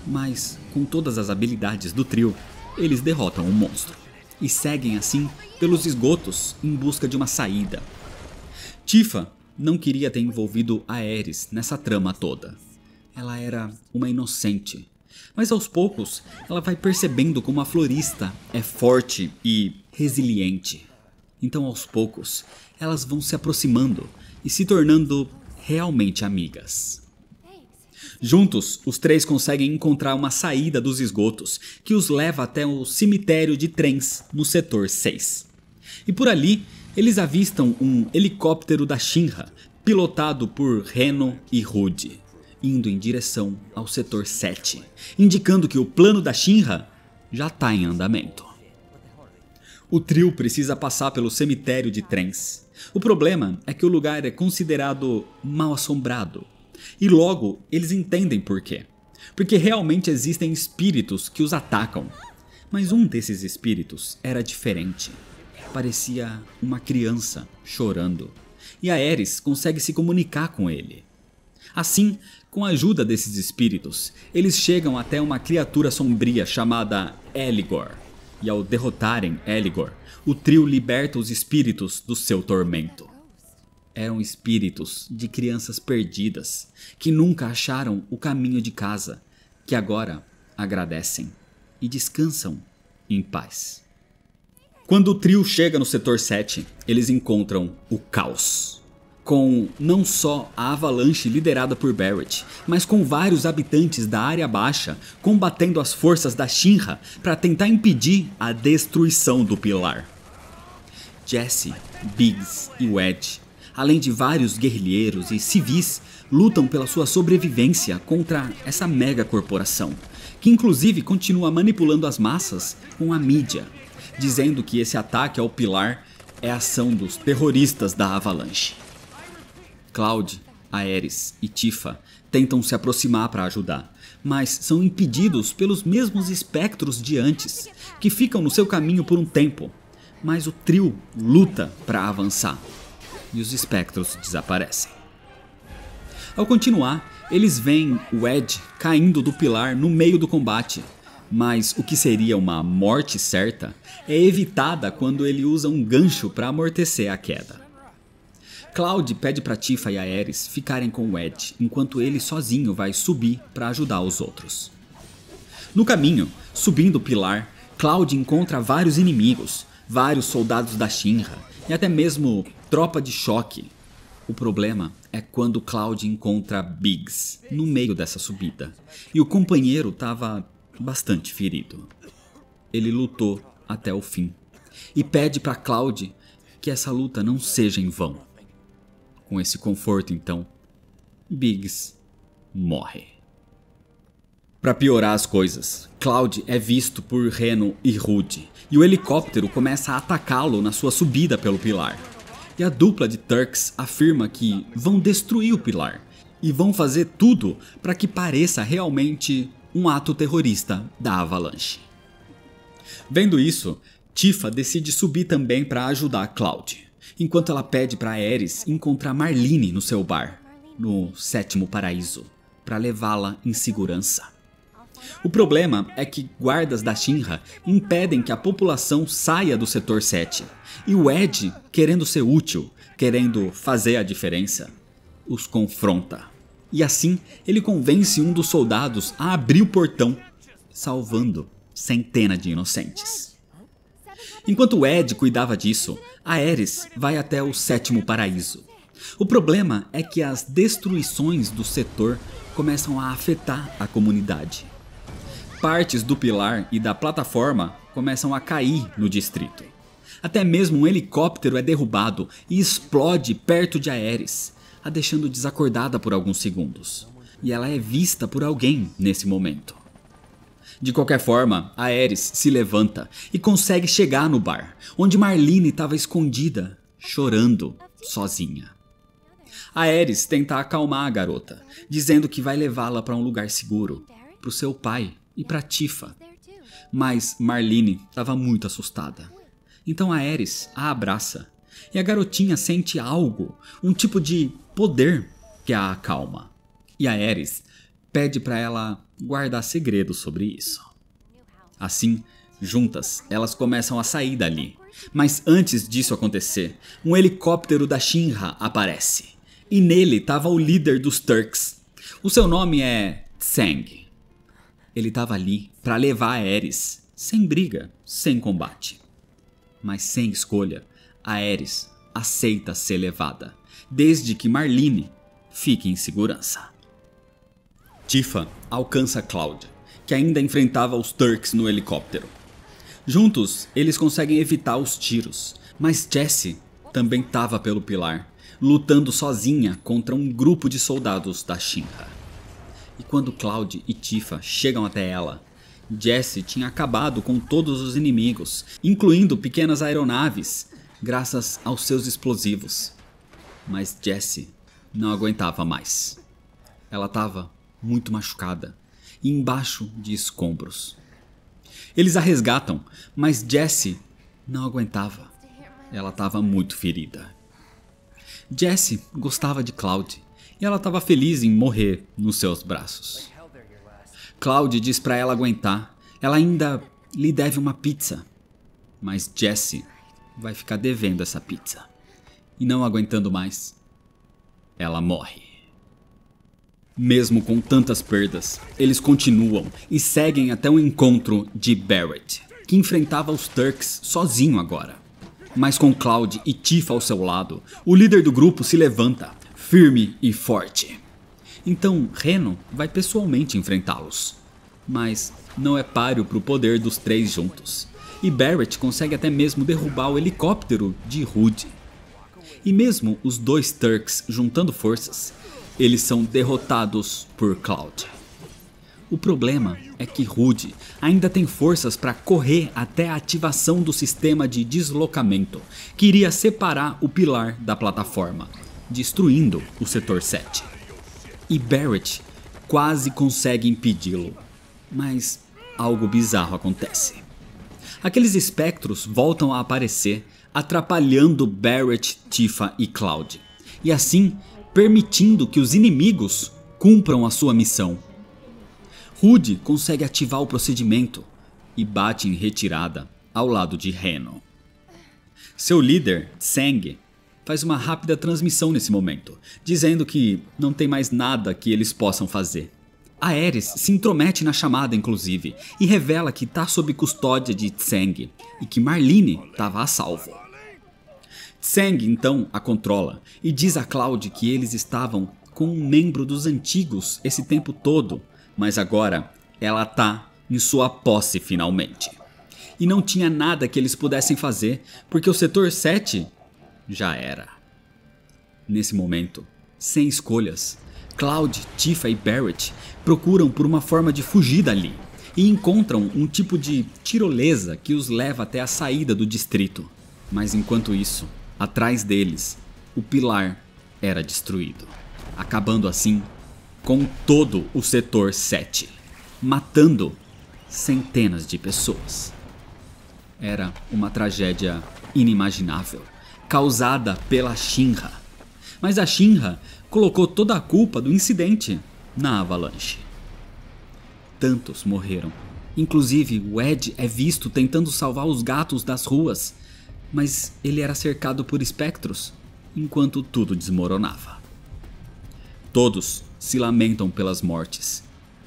Speaker 1: Mas, com todas as habilidades do trio, eles derrotam o um monstro e seguem assim pelos esgotos em busca de uma saída. Tifa não queria ter envolvido a Ares nessa trama toda. Ela era uma inocente. Mas aos poucos, ela vai percebendo como a florista é forte e resiliente. Então, aos poucos, elas vão se aproximando e se tornando realmente amigas. Juntos, os três conseguem encontrar uma saída dos esgotos que os leva até o cemitério de trens no setor 6. E por ali, eles avistam um helicóptero da Shinra, pilotado por Reno e Rude, indo em direção ao setor 7, indicando que o plano da Shinra já está em andamento. O trio precisa passar pelo cemitério de trens, o problema é que o lugar é considerado mal assombrado, e logo eles entendem por quê. Porque realmente existem espíritos que os atacam. Mas um desses espíritos era diferente. Parecia uma criança chorando. E a Ares consegue se comunicar com ele. Assim, com a ajuda desses espíritos, eles chegam até uma criatura sombria chamada Eligor e ao derrotarem Eligor, o trio liberta os espíritos do seu tormento. Eram espíritos de crianças perdidas, que nunca acharam o caminho de casa, que agora agradecem e descansam em paz. Quando o trio chega no setor 7, eles encontram o caos com não só a avalanche liderada por Barrett, mas com vários habitantes da área baixa combatendo as forças da Shinra para tentar impedir a destruição do pilar. Jesse, Biggs e Wedge, além de vários guerrilheiros e civis, lutam pela sua sobrevivência contra essa mega corporação, que inclusive continua manipulando as massas com a mídia, dizendo que esse ataque ao pilar é ação dos terroristas da Avalanche. Cloud, Ares e Tifa tentam se aproximar para ajudar, mas são impedidos pelos mesmos espectros de antes, que ficam no seu caminho por um tempo. Mas o trio luta para avançar e os espectros desaparecem. Ao continuar, eles veem o Ed caindo do pilar no meio do combate, mas o que seria uma morte certa é evitada quando ele usa um gancho para amortecer a queda. Cloud pede para Tifa e Aeres Ares ficarem com o Ed, enquanto ele sozinho vai subir para ajudar os outros. No caminho, subindo o pilar, Cloud encontra vários inimigos, vários soldados da Shinra e até mesmo tropa de choque. O problema é quando Cloud encontra Biggs no meio dessa subida, e o companheiro estava bastante ferido. Ele lutou até o fim e pede para Cloud que essa luta não seja em vão. Com esse conforto, então, Biggs morre. Para piorar as coisas, Cloud é visto por Reno e Rude, e o helicóptero começa a atacá-lo na sua subida pelo pilar. E a dupla de Turks afirma que vão destruir o pilar e vão fazer tudo para que pareça realmente um ato terrorista da Avalanche. Vendo isso, Tifa decide subir também para ajudar Cloud enquanto ela pede para Ares encontrar Marlene no seu bar, no sétimo paraíso, para levá-la em segurança. O problema é que guardas da Shinra impedem que a população saia do setor 7, e o Ed, querendo ser útil, querendo fazer a diferença, os confronta. E assim, ele convence um dos soldados a abrir o portão, salvando centenas de inocentes. Enquanto Ed cuidava disso, a Ares vai até o sétimo paraíso. O problema é que as destruições do setor começam a afetar a comunidade. Partes do pilar e da plataforma começam a cair no distrito. Até mesmo um helicóptero é derrubado e explode perto de Aeres, a deixando desacordada por alguns segundos. E ela é vista por alguém nesse momento. De qualquer forma, a Ares se levanta e consegue chegar no bar, onde Marlene estava escondida, chorando, sozinha. A Ares tenta acalmar a garota, dizendo que vai levá-la para um lugar seguro, para o seu pai e para Tifa. Mas Marlene estava muito assustada. Então a Ares a abraça e a garotinha sente algo, um tipo de poder que a acalma. E a Ares pede para ela guardar segredo sobre isso. Assim, juntas, elas começam a sair dali. Mas antes disso acontecer, um helicóptero da Shinra aparece. E nele estava o líder dos Turks. O seu nome é Tseng. Ele estava ali para levar a Ares, sem briga, sem combate. Mas sem escolha, a Ares aceita ser levada, desde que Marlene fique em segurança. Tifa alcança Cloud, que ainda enfrentava os Turks no helicóptero. Juntos, eles conseguem evitar os tiros, mas Jessie também estava pelo pilar, lutando sozinha contra um grupo de soldados da Shinra. E quando Cloud e Tifa chegam até ela, Jessie tinha acabado com todos os inimigos, incluindo pequenas aeronaves, graças aos seus explosivos. Mas Jessie não aguentava mais. Ela estava muito machucada, e embaixo de escombros. Eles a resgatam, mas Jessie não aguentava. Ela estava muito ferida. Jessie gostava de Cloud e ela estava feliz em morrer nos seus braços. Cloud diz para ela aguentar. Ela ainda lhe deve uma pizza, mas Jessie vai ficar devendo essa pizza. E não aguentando mais, ela morre. Mesmo com tantas perdas, eles continuam e seguem até o encontro de Barrett, que enfrentava os Turks sozinho agora. Mas com Cloud e Tifa ao seu lado, o líder do grupo se levanta, firme e forte. Então Reno vai pessoalmente enfrentá-los. Mas não é páreo para o poder dos três juntos, e Barrett consegue até mesmo derrubar o helicóptero de Hood. E mesmo os dois Turks juntando forças, eles são derrotados por Cloud. O problema é que Rude ainda tem forças para correr até a ativação do sistema de deslocamento, que iria separar o pilar da plataforma, destruindo o setor 7. E Barrett quase consegue impedi-lo, mas algo bizarro acontece. Aqueles espectros voltam a aparecer, atrapalhando Barrett, Tifa e Cloud. E assim, permitindo que os inimigos cumpram a sua missão. Rude consegue ativar o procedimento e bate em retirada ao lado de Reno. Seu líder, Tseng, faz uma rápida transmissão nesse momento, dizendo que não tem mais nada que eles possam fazer. A Ares se intromete na chamada, inclusive, e revela que está sob custódia de Tseng e que Marlene estava a salvo. Sang então a controla e diz a Cloud que eles estavam com um membro dos antigos esse tempo todo, mas agora ela tá em sua posse finalmente. E não tinha nada que eles pudessem fazer, porque o setor 7 já era. Nesse momento, sem escolhas, Cloud, Tifa e Barrett procuram por uma forma de fugir dali e encontram um tipo de tirolesa que os leva até a saída do distrito. Mas enquanto isso, Atrás deles, o pilar era destruído, acabando assim com todo o setor 7, matando centenas de pessoas. Era uma tragédia inimaginável, causada pela Shinra. Mas a Shinra colocou toda a culpa do incidente na avalanche. Tantos morreram. Inclusive, o Ed é visto tentando salvar os gatos das ruas mas ele era cercado por espectros enquanto tudo desmoronava. Todos se lamentam pelas mortes,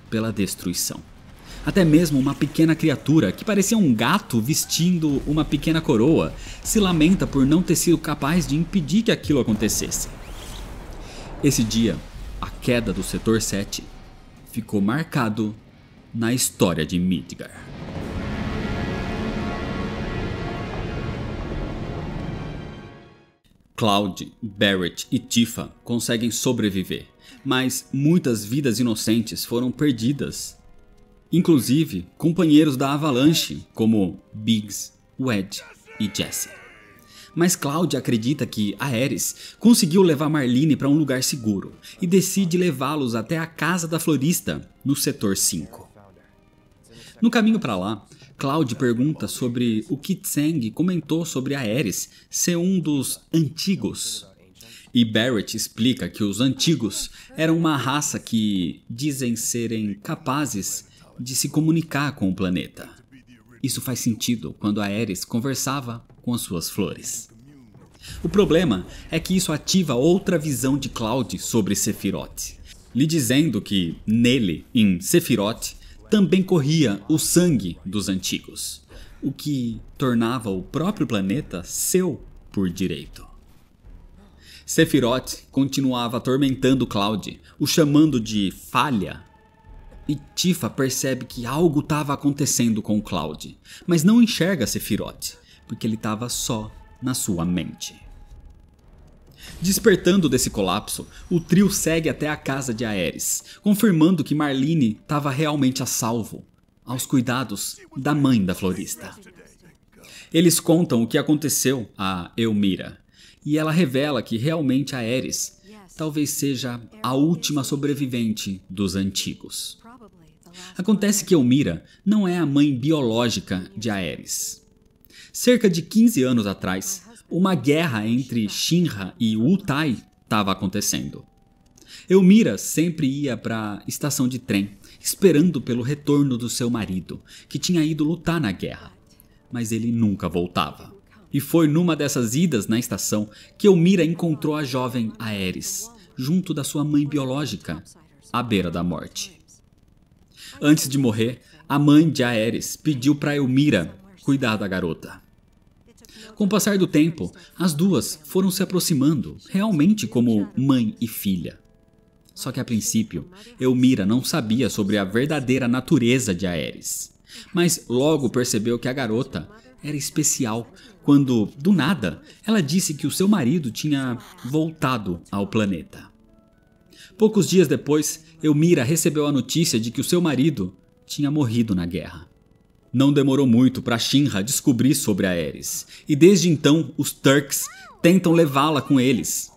Speaker 1: pela destruição. Até mesmo uma pequena criatura, que parecia um gato vestindo uma pequena coroa, se lamenta por não ter sido capaz de impedir que aquilo acontecesse. Esse dia, a queda do setor 7 ficou marcado na história de Midgar. Cloud, Barrett e Tifa conseguem sobreviver, mas muitas vidas inocentes foram perdidas. Inclusive, companheiros da Avalanche, como Biggs, Wedge e Jesse. Mas Cloud acredita que Ares conseguiu levar Marlene para um lugar seguro e decide levá-los até a casa da florista, no setor 5. No caminho para lá, Claude pergunta sobre o que Tseng comentou sobre a Ares ser um dos antigos. E Barrett explica que os antigos eram uma raça que dizem serem capazes de se comunicar com o planeta. Isso faz sentido quando a Ares conversava com as suas flores. O problema é que isso ativa outra visão de Cloud sobre Sephiroth, lhe dizendo que nele, em Sephiroth, também corria o sangue dos antigos, o que tornava o próprio planeta seu por direito. Sephiroth continuava atormentando Cloud, o chamando de falha. E Tifa percebe que algo estava acontecendo com Cloud, mas não enxerga Sephiroth, porque ele estava só na sua mente. Despertando desse colapso, o trio segue até a casa de Aeres, confirmando que Marlene estava realmente a salvo, aos cuidados da mãe da florista. Eles contam o que aconteceu a Elmira, e ela revela que realmente Aeres talvez seja a última sobrevivente dos antigos. Acontece que Elmira não é a mãe biológica de Aeres. Cerca de 15 anos atrás, uma guerra entre Shinra e Wutai estava acontecendo. Elmira sempre ia para a estação de trem, esperando pelo retorno do seu marido, que tinha ido lutar na guerra. Mas ele nunca voltava. E foi numa dessas idas na estação que Elmira encontrou a jovem Aeres, junto da sua mãe biológica, à beira da morte. Antes de morrer, a mãe de Aeres pediu para Elmira cuidar da garota. Com o passar do tempo, as duas foram se aproximando, realmente como mãe e filha. Só que a princípio, Elmira não sabia sobre a verdadeira natureza de Aeres, mas logo percebeu que a garota era especial quando, do nada, ela disse que o seu marido tinha voltado ao planeta. Poucos dias depois, Elmira recebeu a notícia de que o seu marido tinha morrido na guerra. Não demorou muito para Shinra descobrir sobre a Ares, e desde então os Turks tentam levá-la com eles.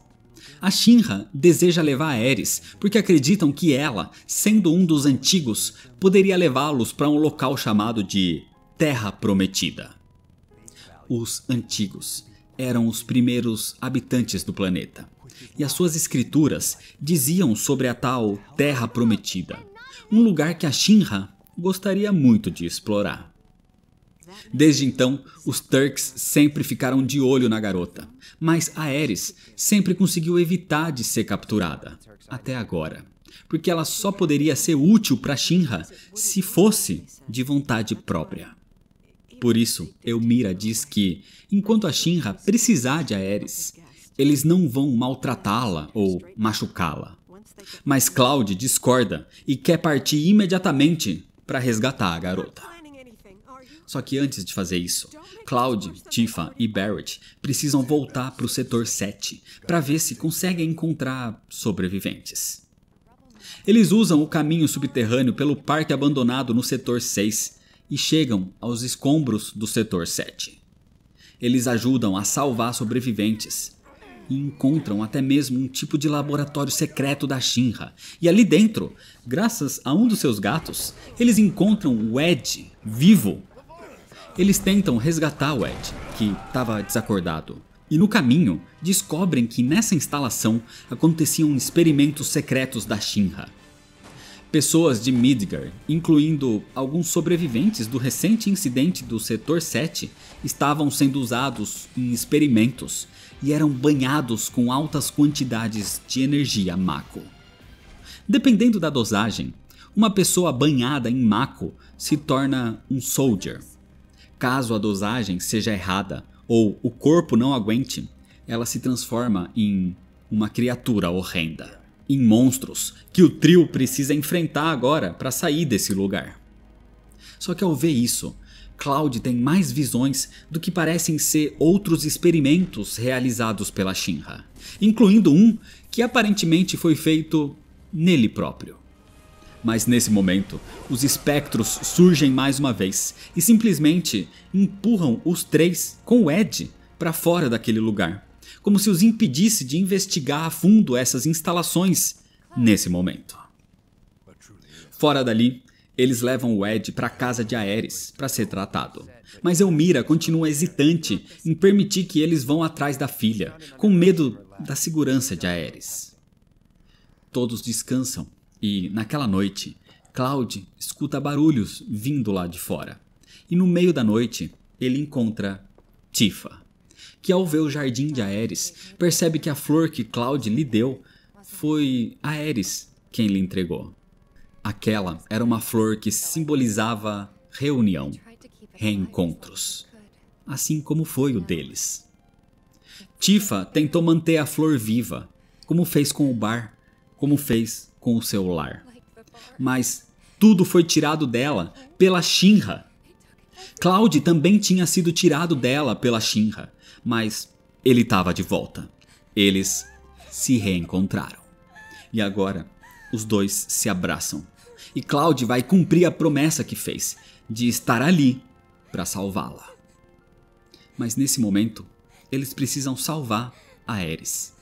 Speaker 1: A Shinra deseja levar a Ares porque acreditam que ela, sendo um dos antigos, poderia levá-los para um local chamado de Terra Prometida. Os antigos eram os primeiros habitantes do planeta, e as suas escrituras diziam sobre a tal Terra Prometida, um lugar que a Shinra gostaria muito de explorar. Desde então, os Turks sempre ficaram de olho na garota, mas a Ares sempre conseguiu evitar de ser capturada, até agora, porque ela só poderia ser útil para Shinra se fosse de vontade própria. Por isso, Elmira diz que, enquanto a Shinra precisar de Ares, eles não vão maltratá-la ou machucá-la. Mas Cloud discorda e quer partir imediatamente para resgatar a garota. Só que antes de fazer isso, Cloud, Tifa e Barrett precisam voltar para o setor 7 para ver se conseguem encontrar sobreviventes. Eles usam o caminho subterrâneo pelo parque abandonado no setor 6 e chegam aos escombros do setor 7. Eles ajudam a salvar sobreviventes, e encontram até mesmo um tipo de laboratório secreto da Shinra. E ali dentro, graças a um dos seus gatos, eles encontram o Ed vivo. Eles tentam resgatar o Ed, que estava desacordado. E no caminho, descobrem que nessa instalação aconteciam experimentos secretos da Shinra. Pessoas de Midgar, incluindo alguns sobreviventes do recente incidente do Setor 7, estavam sendo usados em experimentos e eram banhados com altas quantidades de energia Mako. Dependendo da dosagem, uma pessoa banhada em Mako se torna um Soldier. Caso a dosagem seja errada ou o corpo não aguente, ela se transforma em uma criatura horrenda, em monstros que o trio precisa enfrentar agora para sair desse lugar. Só que ao ver isso, Cloud tem mais visões do que parecem ser outros experimentos realizados pela Shinra, incluindo um que aparentemente foi feito nele próprio. Mas nesse momento, os espectros surgem mais uma vez e simplesmente empurram os três com o Ed para fora daquele lugar, como se os impedisse de investigar a fundo essas instalações nesse momento. Fora dali, eles levam o Ed para a casa de Aeres para ser tratado. Mas Elmira continua hesitante em permitir que eles vão atrás da filha, com medo da segurança de Aeres. Todos descansam e, naquela noite, Cloud escuta barulhos vindo lá de fora. E no meio da noite, ele encontra Tifa, que ao ver o jardim de Aeres, percebe que a flor que Cloud lhe deu foi Aeres quem lhe entregou. Aquela era uma flor que simbolizava reunião, reencontros, assim como foi o deles. Tifa tentou manter a flor viva, como fez com o bar, como fez com o seu lar. Mas tudo foi tirado dela pela Shinra. Cloud também tinha sido tirado dela pela Shinra, mas ele estava de volta. Eles se reencontraram. E agora, os dois se abraçam e Cloud vai cumprir a promessa que fez de estar ali para salvá-la. Mas nesse momento, eles precisam salvar a Ares.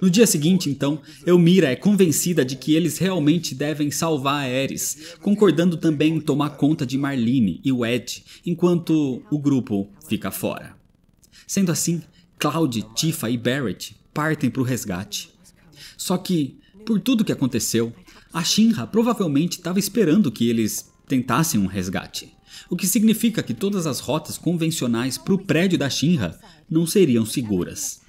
Speaker 1: No dia seguinte, então, Elmira é convencida de que eles realmente devem salvar a Ares, concordando também em tomar conta de Marlene e o Ed, enquanto o grupo fica fora. Sendo assim, Cloud, Tifa e Barrett partem para o resgate. Só que, por tudo que aconteceu, a Shinra provavelmente estava esperando que eles tentassem um resgate, o que significa que todas as rotas convencionais para o prédio da Shinra não seriam seguras.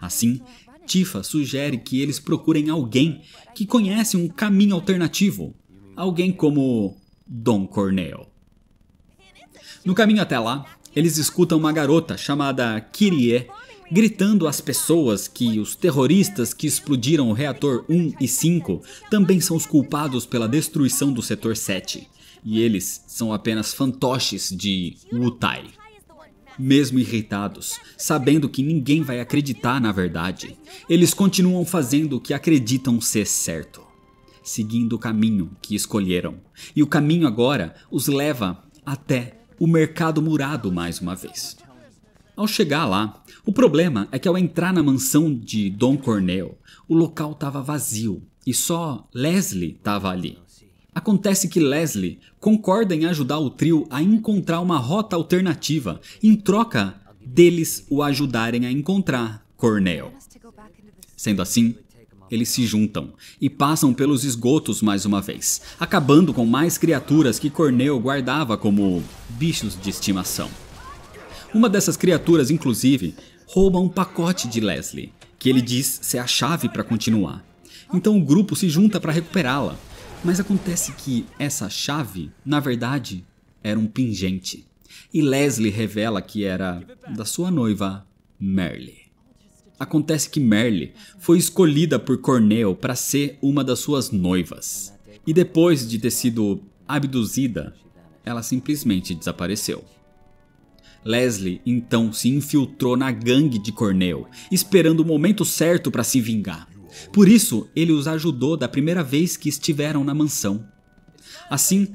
Speaker 1: Assim, Tifa sugere que eles procurem alguém que conhece um caminho alternativo, alguém como Don Corneo. No caminho até lá, eles escutam uma garota chamada Kirie gritando às pessoas que os terroristas que explodiram o reator 1 e 5 também são os culpados pela destruição do setor 7, e eles são apenas fantoches de Wutai. Mesmo irritados, sabendo que ninguém vai acreditar na verdade, eles continuam fazendo o que acreditam ser certo, seguindo o caminho que escolheram. E o caminho agora os leva até o mercado murado mais uma vez. Ao chegar lá, o problema é que ao entrar na mansão de Don Cornell, o local estava vazio e só Leslie estava ali. Acontece que Leslie concorda em ajudar o trio a encontrar uma rota alternativa em troca deles o ajudarem a encontrar Cornell. Sendo assim, eles se juntam e passam pelos esgotos mais uma vez, acabando com mais criaturas que Cornell guardava como bichos de estimação. Uma dessas criaturas, inclusive, rouba um pacote de Leslie, que ele diz ser a chave para continuar. Então o grupo se junta para recuperá-la, mas acontece que essa chave, na verdade, era um pingente. E Leslie revela que era da sua noiva, Merle. Acontece que Merle foi escolhida por Cornel para ser uma das suas noivas. E depois de ter sido abduzida, ela simplesmente desapareceu. Leslie então se infiltrou na gangue de Cornell, esperando o momento certo para se vingar. Por isso, ele os ajudou da primeira vez que estiveram na mansão. Assim,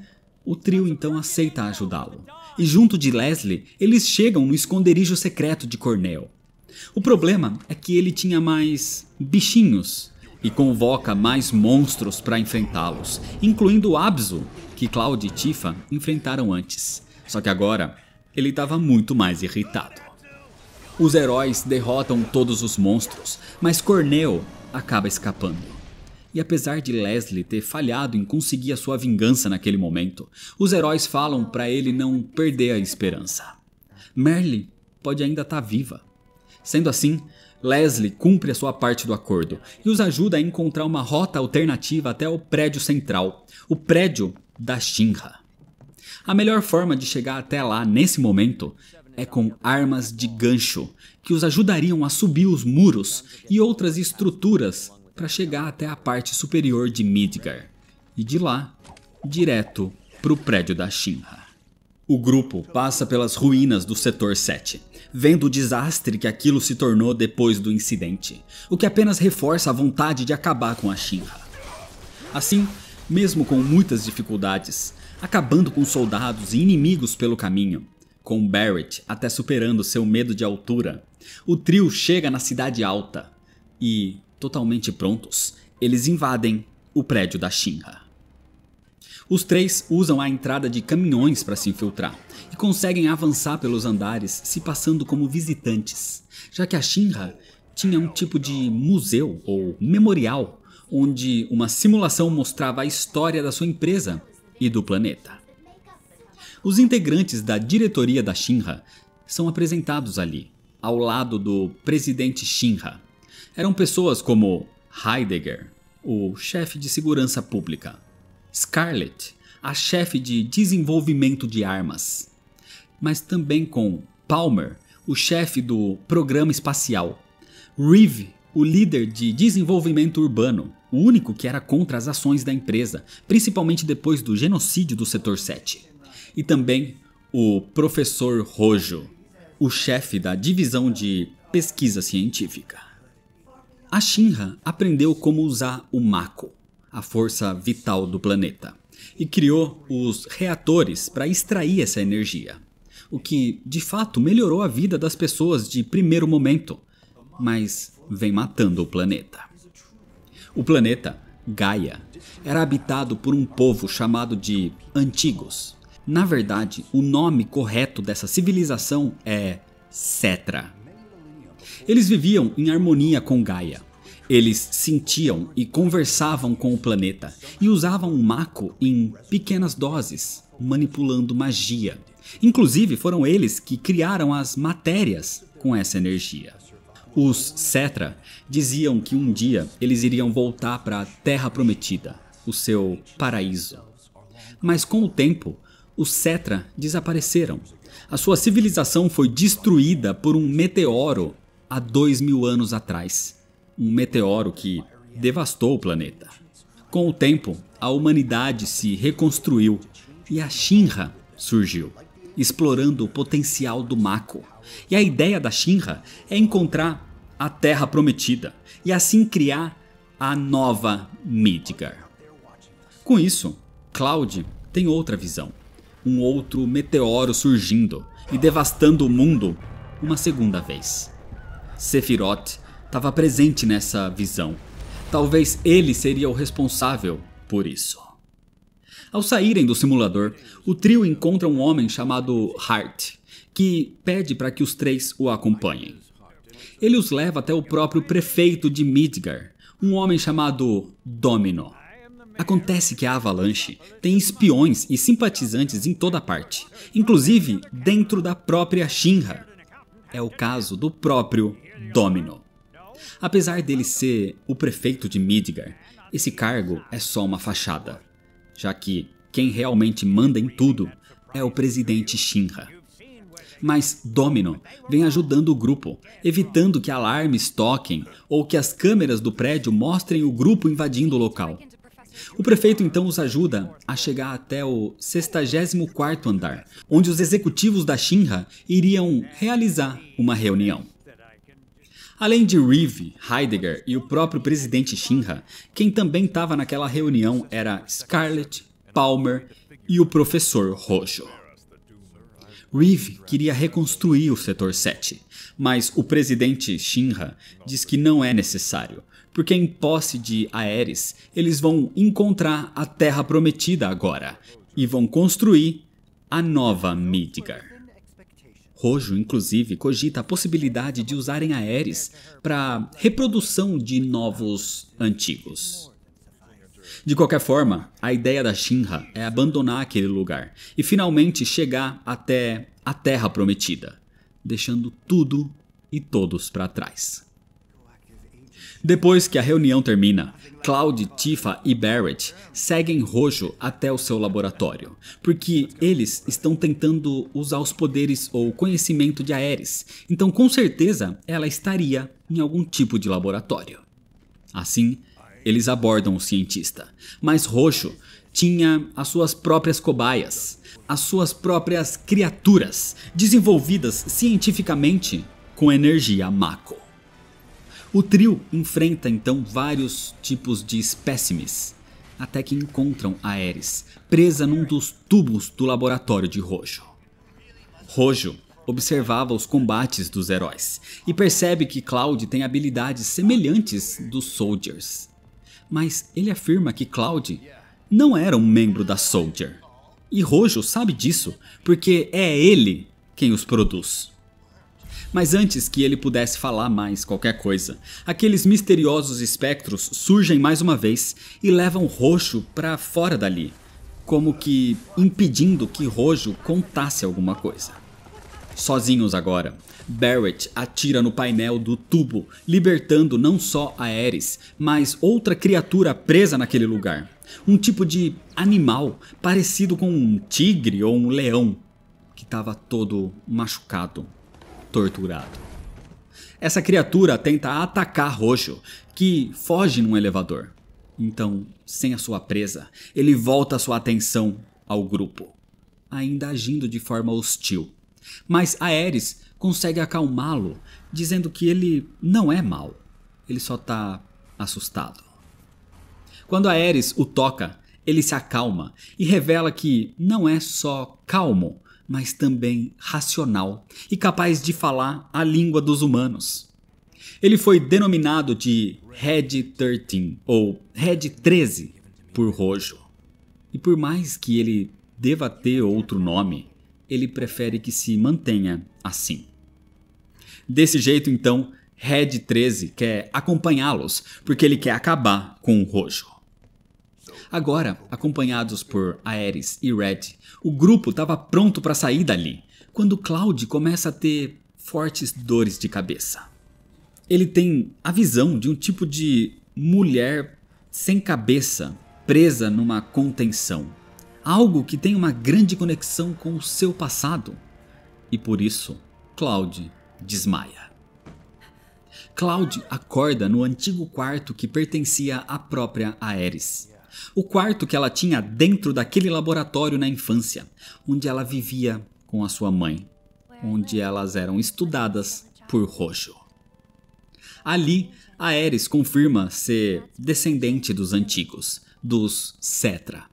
Speaker 1: o trio então aceita ajudá-lo. E junto de Leslie, eles chegam no esconderijo secreto de Cornell. O problema é que ele tinha mais bichinhos e convoca mais monstros para enfrentá-los, incluindo o Abzu, que Cloud e Tifa enfrentaram antes. Só que agora ele estava muito mais irritado. Os heróis derrotam todos os monstros, mas Corneo acaba escapando. E apesar de Leslie ter falhado em conseguir a sua vingança naquele momento, os heróis falam para ele não perder a esperança. Merlin pode ainda estar tá viva. Sendo assim, Leslie cumpre a sua parte do acordo e os ajuda a encontrar uma rota alternativa até o prédio central, o prédio da Shinra. A melhor forma de chegar até lá nesse momento é com armas de gancho, que os ajudariam a subir os muros e outras estruturas para chegar até a parte superior de Midgar, e de lá, direto para o prédio da Shinra. O grupo passa pelas ruínas do setor 7, vendo o desastre que aquilo se tornou depois do incidente, o que apenas reforça a vontade de acabar com a Shinra. Assim, mesmo com muitas dificuldades, acabando com soldados e inimigos pelo caminho. Com Barrett até superando seu medo de altura, o trio chega na Cidade Alta e, totalmente prontos, eles invadem o prédio da Shinra. Os três usam a entrada de caminhões para se infiltrar e conseguem avançar pelos andares se passando como visitantes, já que a Shinra tinha um tipo de museu ou memorial onde uma simulação mostrava a história da sua empresa e do planeta. Os integrantes da diretoria da Shinra são apresentados ali, ao lado do presidente Shinra. Eram pessoas como Heidegger, o chefe de segurança pública, Scarlett, a chefe de desenvolvimento de armas, mas também com Palmer, o chefe do programa espacial, Reeve, o líder de desenvolvimento urbano, o único que era contra as ações da empresa, principalmente depois do genocídio do setor 7. E também o professor Rojo, o chefe da divisão de pesquisa científica. A Shinra aprendeu como usar o Mako, a força vital do planeta, e criou os reatores para extrair essa energia, o que de fato melhorou a vida das pessoas de primeiro momento, mas vem matando o planeta. O planeta Gaia era habitado por um povo chamado de Antigos. Na verdade, o nome correto dessa civilização é Cetra. Eles viviam em harmonia com Gaia. Eles sentiam e conversavam com o planeta e usavam o Mako em pequenas doses, manipulando magia. Inclusive, foram eles que criaram as matérias com essa energia. Os Cetra diziam que um dia eles iriam voltar para a Terra Prometida, o seu paraíso. Mas com o tempo, os Cetra desapareceram. A sua civilização foi destruída por um meteoro há dois mil anos atrás. Um meteoro que devastou o planeta. Com o tempo, a humanidade se reconstruiu e a Shinra surgiu, explorando o potencial do Mako. E a ideia da Shinra é encontrar a Terra Prometida e assim criar a nova Midgar. Com isso, Cloud tem outra visão, um outro meteoro surgindo e devastando o mundo uma segunda vez. Sephiroth estava presente nessa visão. Talvez ele seria o responsável por isso. Ao saírem do simulador, o trio encontra um homem chamado Hart, que pede para que os três o acompanhem. Ele os leva até o próprio prefeito de Midgar, um homem chamado Domino. Acontece que a Avalanche tem espiões e simpatizantes em toda parte, inclusive dentro da própria Shinra. É o caso do próprio Domino. Apesar dele ser o prefeito de Midgar, esse cargo é só uma fachada, já que quem realmente manda em tudo é o presidente Shinra mas Domino vem ajudando o grupo, evitando que alarmes toquem ou que as câmeras do prédio mostrem o grupo invadindo o local. O prefeito então os ajuda a chegar até o 64º andar, onde os executivos da Shinra iriam realizar uma reunião. Além de Reeve, Heidegger e o próprio presidente Shinra, quem também estava naquela reunião era Scarlett, Palmer e o professor Rojo. Reeve queria reconstruir o setor 7, mas o presidente Shinra diz que não é necessário, porque em posse de Aeris, eles vão encontrar a terra prometida agora e vão construir a nova Midgar. Rojo, inclusive, cogita a possibilidade de usarem Aeres para reprodução de novos antigos. De qualquer forma, a ideia da Shinra é abandonar aquele lugar e finalmente chegar até a Terra Prometida, deixando tudo e todos para trás. Depois que a reunião termina, Cloud, Tifa e Barrett seguem Rojo até o seu laboratório, porque eles estão tentando usar os poderes ou conhecimento de Ares. então com certeza ela estaria em algum tipo de laboratório. Assim, eles abordam o cientista, mas Roxo tinha as suas próprias cobaias, as suas próprias criaturas, desenvolvidas cientificamente com energia Mako. O trio enfrenta então vários tipos de espécimes, até que encontram a Ares, presa num dos tubos do laboratório de Rojo. Rojo observava os combates dos heróis e percebe que Cloud tem habilidades semelhantes dos Soldiers mas ele afirma que Cloud não era um membro da Soldier. E Rojo sabe disso, porque é ele quem os produz. Mas antes que ele pudesse falar mais qualquer coisa, aqueles misteriosos espectros surgem mais uma vez e levam Rojo para fora dali, como que impedindo que Rojo contasse alguma coisa. Sozinhos agora, Barrett atira no painel do tubo, libertando não só a Ares, mas outra criatura presa naquele lugar. Um tipo de animal parecido com um tigre ou um leão, que estava todo machucado, torturado. Essa criatura tenta atacar Rojo, que foge num elevador. Então, sem a sua presa, ele volta sua atenção ao grupo, ainda agindo de forma hostil. Mas Aeres consegue acalmá-lo, dizendo que ele não é mal, ele só está assustado. Quando Aeres o toca, ele se acalma e revela que não é só calmo, mas também racional e capaz de falar a língua dos humanos. Ele foi denominado de Red 13 ou Red 13 por Rojo. E por mais que ele deva ter outro nome, ele prefere que se mantenha assim. Desse jeito, então, Red 13 quer acompanhá-los, porque ele quer acabar com o Rojo. Agora, acompanhados por Aeris e Red, o grupo estava pronto para sair dali, quando Cloud começa a ter fortes dores de cabeça. Ele tem a visão de um tipo de mulher sem cabeça presa numa contenção algo que tem uma grande conexão com o seu passado. E por isso, Cloud desmaia. Cloud acorda no antigo quarto que pertencia à própria Aeres O quarto que ela tinha dentro daquele laboratório na infância, onde ela vivia com a sua mãe, onde elas eram estudadas por Rojo. Ali, Aeres confirma ser descendente dos antigos, dos Cetra,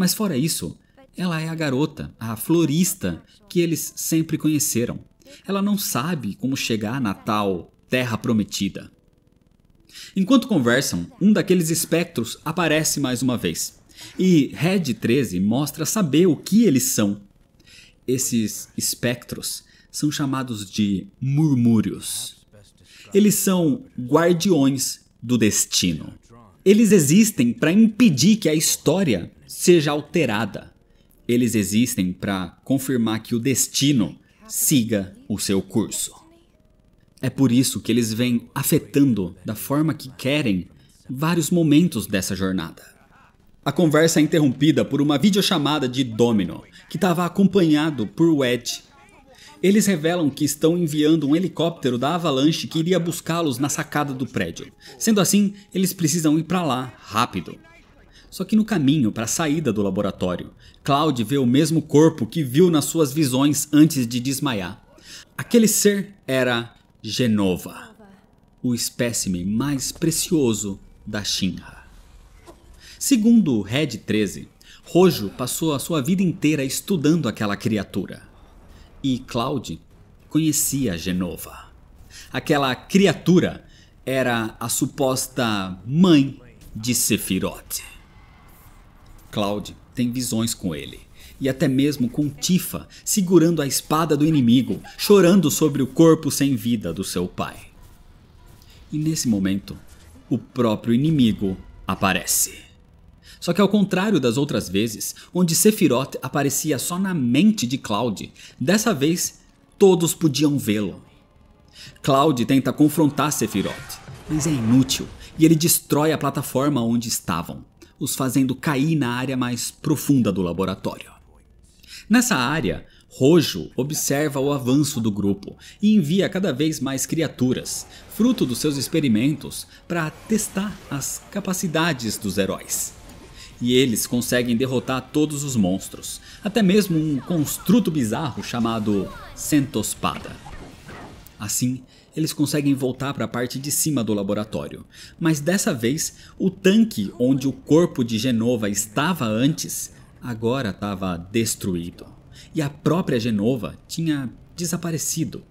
Speaker 1: mas fora isso, ela é a garota, a florista que eles sempre conheceram. Ela não sabe como chegar na tal Terra Prometida. Enquanto conversam, um daqueles espectros aparece mais uma vez. E Red 13 mostra saber o que eles são. Esses espectros são chamados de murmúrios. Eles são guardiões do destino. Eles existem para impedir que a história seja alterada. Eles existem para confirmar que o destino siga o seu curso. É por isso que eles vêm afetando da forma que querem vários momentos dessa jornada. A conversa é interrompida por uma videochamada de Domino, que estava acompanhado por Wedge. Eles revelam que estão enviando um helicóptero da Avalanche que iria buscá-los na sacada do prédio. Sendo assim, eles precisam ir para lá rápido. Só que no caminho para a saída do laboratório, Cloud vê o mesmo corpo que viu nas suas visões antes de desmaiar. Aquele ser era Genova, o espécime mais precioso da Shinra. Segundo Red 13, Rojo passou a sua vida inteira estudando aquela criatura. E Cloud conhecia Genova. Aquela criatura era a suposta mãe de Sephiroth. Cloud tem visões com ele. E até mesmo com Tifa segurando a espada do inimigo, chorando sobre o corpo sem vida do seu pai. E nesse momento, o próprio inimigo aparece. Só que ao contrário das outras vezes, onde Sephiroth aparecia só na mente de Cloud, dessa vez todos podiam vê-lo. Cloud tenta confrontar Sephiroth, mas é inútil e ele destrói a plataforma onde estavam os fazendo cair na área mais profunda do laboratório. Nessa área, Rojo observa o avanço do grupo e envia cada vez mais criaturas, fruto dos seus experimentos, para testar as capacidades dos heróis. E eles conseguem derrotar todos os monstros, até mesmo um construto bizarro chamado Centospada. Assim, eles conseguem voltar para a parte de cima do laboratório. Mas dessa vez, o tanque onde o corpo de Genova estava antes, agora estava destruído. E a própria Genova tinha desaparecido.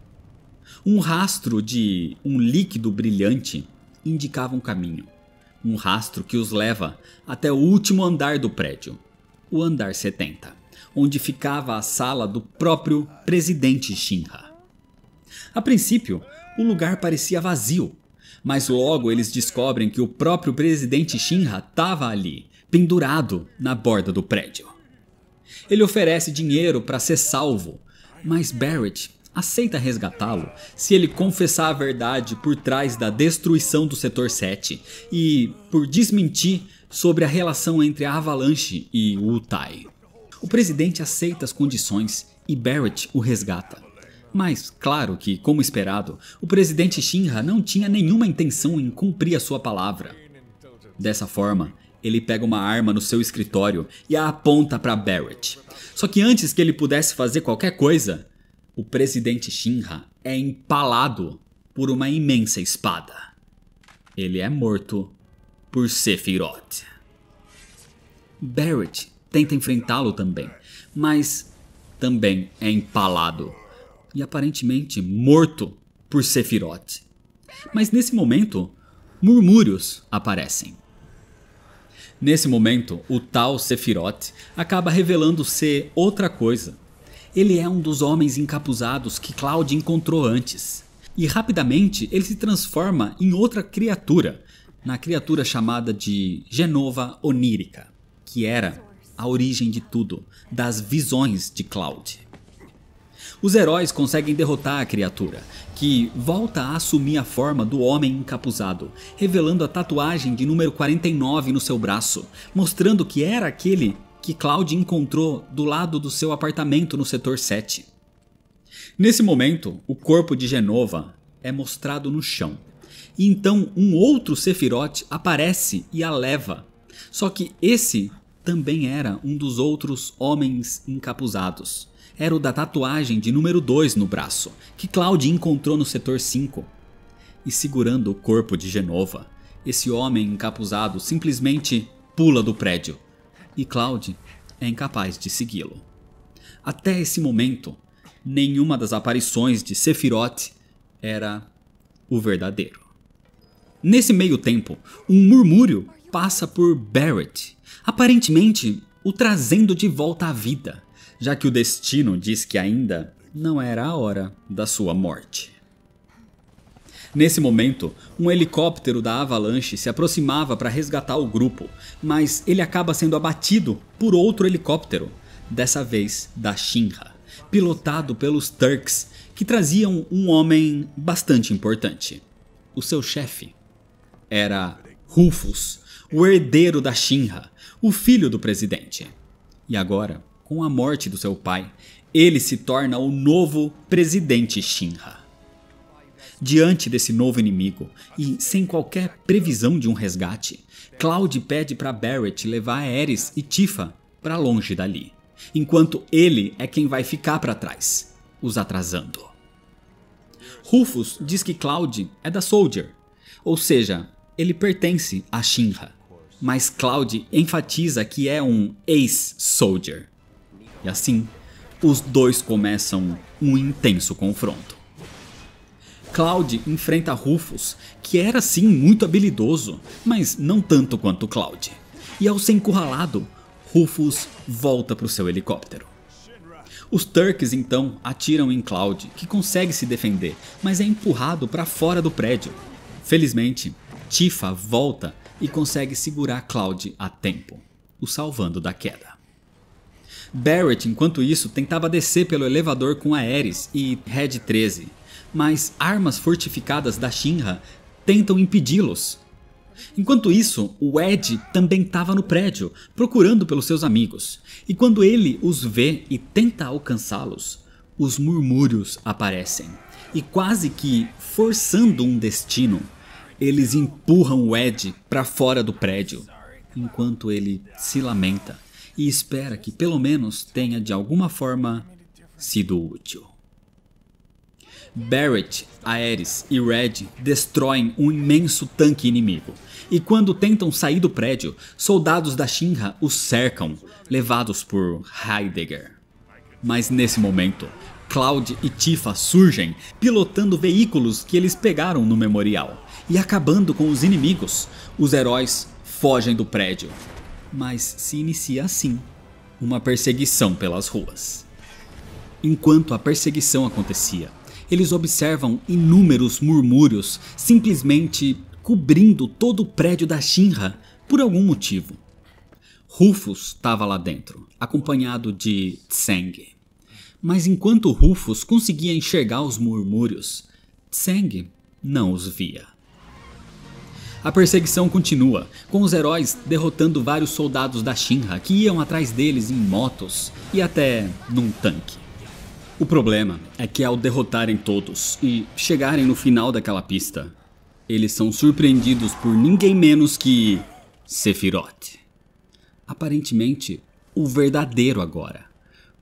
Speaker 1: Um rastro de um líquido brilhante indicava um caminho. Um rastro que os leva até o último andar do prédio, o andar 70, onde ficava a sala do próprio presidente Shinra. A princípio, o lugar parecia vazio. Mas logo eles descobrem que o próprio presidente Shinra estava ali, pendurado na borda do prédio. Ele oferece dinheiro para ser salvo, mas Barrett aceita resgatá-lo se ele confessar a verdade por trás da destruição do setor 7 e por desmentir sobre a relação entre a Avalanche e o Utai. O presidente aceita as condições e Barrett o resgata. Mas, claro que, como esperado, o presidente Shinra não tinha nenhuma intenção em cumprir a sua palavra. Dessa forma, ele pega uma arma no seu escritório e a aponta para Barrett. Só que antes que ele pudesse fazer qualquer coisa, o presidente Shinra é empalado por uma imensa espada. Ele é morto por Sephiroth. Barrett tenta enfrentá-lo também, mas também é empalado e aparentemente morto por Sephiroth. Mas nesse momento, murmúrios aparecem. Nesse momento, o tal Sephiroth acaba revelando ser outra coisa. Ele é um dos homens encapuzados que Cloud encontrou antes. E rapidamente ele se transforma em outra criatura, na criatura chamada de Genova Onírica, que era a origem de tudo, das visões de Cloud. Os heróis conseguem derrotar a criatura, que volta a assumir a forma do homem encapuzado, revelando a tatuagem de número 49 no seu braço, mostrando que era aquele que Cloud encontrou do lado do seu apartamento no setor 7. Nesse momento, o corpo de Genova é mostrado no chão. E então um outro Sephiroth aparece e a leva. Só que esse também era um dos outros homens encapuzados era o da tatuagem de número 2 no braço, que Claude encontrou no setor 5. E segurando o corpo de Genova, esse homem encapuzado simplesmente pula do prédio, e Claude é incapaz de segui-lo. Até esse momento, nenhuma das aparições de Sephiroth era o verdadeiro. Nesse meio tempo, um murmúrio passa por Barrett, aparentemente o trazendo de volta à vida já que o destino diz que ainda não era a hora da sua morte. Nesse momento, um helicóptero da Avalanche se aproximava para resgatar o grupo, mas ele acaba sendo abatido por outro helicóptero, dessa vez da Shinra, pilotado pelos Turks, que traziam um homem bastante importante. O seu chefe era Rufus, o herdeiro da Shinra, o filho do presidente. E agora, com a morte do seu pai, ele se torna o novo presidente Shinra. Diante desse novo inimigo, e sem qualquer previsão de um resgate, Cloud pede para Barrett levar Ares e Tifa para longe dali, enquanto ele é quem vai ficar para trás, os atrasando. Rufus diz que Cloud é da Soldier, ou seja, ele pertence a Shinra, mas Cloud enfatiza que é um ex-Soldier, e assim, os dois começam um intenso confronto. Cloud enfrenta Rufus, que era sim muito habilidoso, mas não tanto quanto Cloud. E ao ser encurralado, Rufus volta para o seu helicóptero. Os Turks então atiram em Cloud, que consegue se defender, mas é empurrado para fora do prédio. Felizmente, Tifa volta e consegue segurar Cloud a tempo, o salvando da queda. Barrett, enquanto isso, tentava descer pelo elevador com a Ares e Red 13, mas armas fortificadas da Shinra tentam impedi-los. Enquanto isso, o Ed também estava no prédio, procurando pelos seus amigos, e quando ele os vê e tenta alcançá-los, os murmúrios aparecem, e quase que forçando um destino, eles empurram o Ed para fora do prédio, enquanto ele se lamenta e espera que pelo menos tenha de alguma forma sido útil. Barrett, Ares e Red destroem um imenso tanque inimigo, e quando tentam sair do prédio, soldados da Shinra os cercam, levados por Heidegger. Mas nesse momento, Cloud e Tifa surgem, pilotando veículos que eles pegaram no memorial, e acabando com os inimigos, os heróis fogem do prédio, mas se inicia assim uma perseguição pelas ruas. Enquanto a perseguição acontecia, eles observam inúmeros murmúrios simplesmente cobrindo todo o prédio da Shinra por algum motivo. Rufus estava lá dentro, acompanhado de Tseng. Mas enquanto Rufus conseguia enxergar os murmúrios, Tseng não os via. A perseguição continua, com os heróis derrotando vários soldados da Shinra que iam atrás deles em motos e até num tanque. O problema é que ao derrotarem todos e chegarem no final daquela pista, eles são surpreendidos por ninguém menos que Sephiroth. Aparentemente, o verdadeiro agora,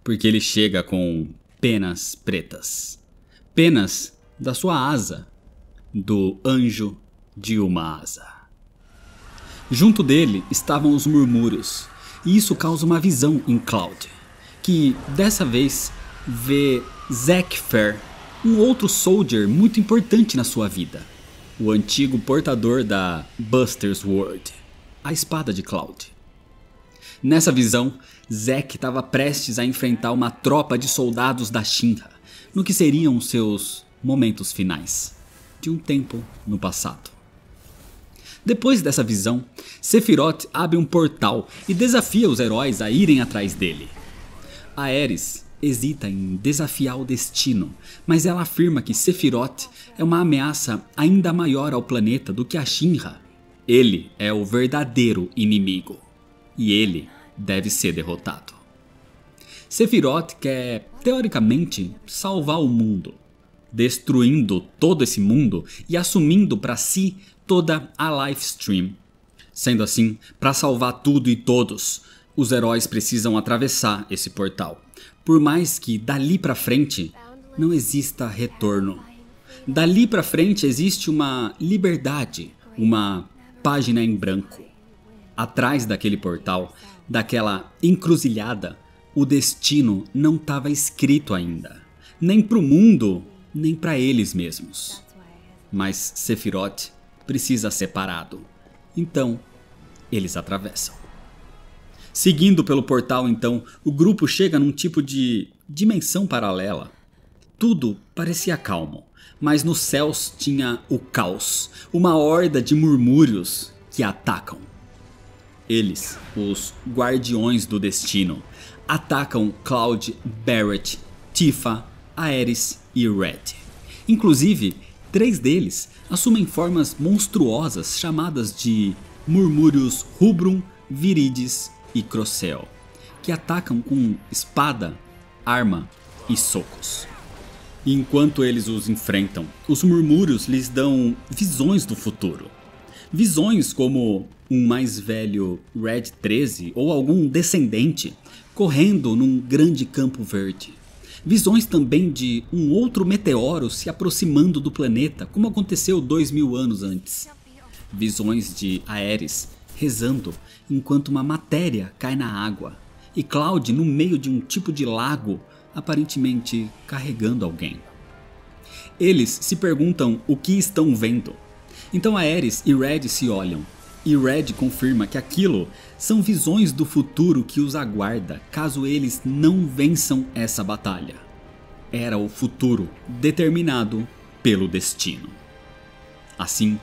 Speaker 1: porque ele chega com penas pretas. Penas da sua asa, do anjo de uma asa. Junto dele estavam os murmúrios, e isso causa uma visão em Cloud, que dessa vez vê Zack Fair, um outro soldier muito importante na sua vida, o antigo portador da Buster's Sword, a espada de Cloud. Nessa visão, Zack estava prestes a enfrentar uma tropa de soldados da Shinra, no que seriam seus momentos finais, de um tempo no passado. Depois dessa visão, Sephiroth abre um portal e desafia os heróis a irem atrás dele. Aeres hesita em desafiar o destino, mas ela afirma que Sephiroth é uma ameaça ainda maior ao planeta do que a Shinra. Ele é o verdadeiro inimigo e ele deve ser derrotado. Sephiroth quer, teoricamente, salvar o mundo, destruindo todo esse mundo e assumindo para si toda a live stream. Sendo assim, para salvar tudo e todos, os heróis precisam atravessar esse portal. Por mais que dali para frente não exista retorno. Dali para frente existe uma liberdade, uma página em branco. Atrás daquele portal, daquela encruzilhada, o destino não estava escrito ainda, nem para o mundo, nem para eles mesmos. Mas Sephiroth precisa ser separado. Então, eles atravessam. Seguindo pelo portal, então, o grupo chega num tipo de dimensão paralela. Tudo parecia calmo, mas nos céus tinha o caos, uma horda de murmúrios que atacam. Eles, os Guardiões do Destino, atacam Cloud, Barrett, Tifa, Ares e Red. Inclusive, Três deles assumem formas monstruosas chamadas de Murmúrios Rubrum, Virides e Crocel, que atacam com espada, arma e socos. enquanto eles os enfrentam, os murmúrios lhes dão visões do futuro. Visões como um mais velho Red 13 ou algum descendente correndo num grande campo verde Visões também de um outro meteoro se aproximando do planeta, como aconteceu dois mil anos antes. Visões de Ares rezando enquanto uma matéria cai na água e Cloud no meio de um tipo de lago, aparentemente carregando alguém. Eles se perguntam o que estão vendo. Então Ares e Red se olham e Red confirma que aquilo são visões do futuro que os aguarda caso eles não vençam essa batalha. Era o futuro determinado pelo destino. Assim,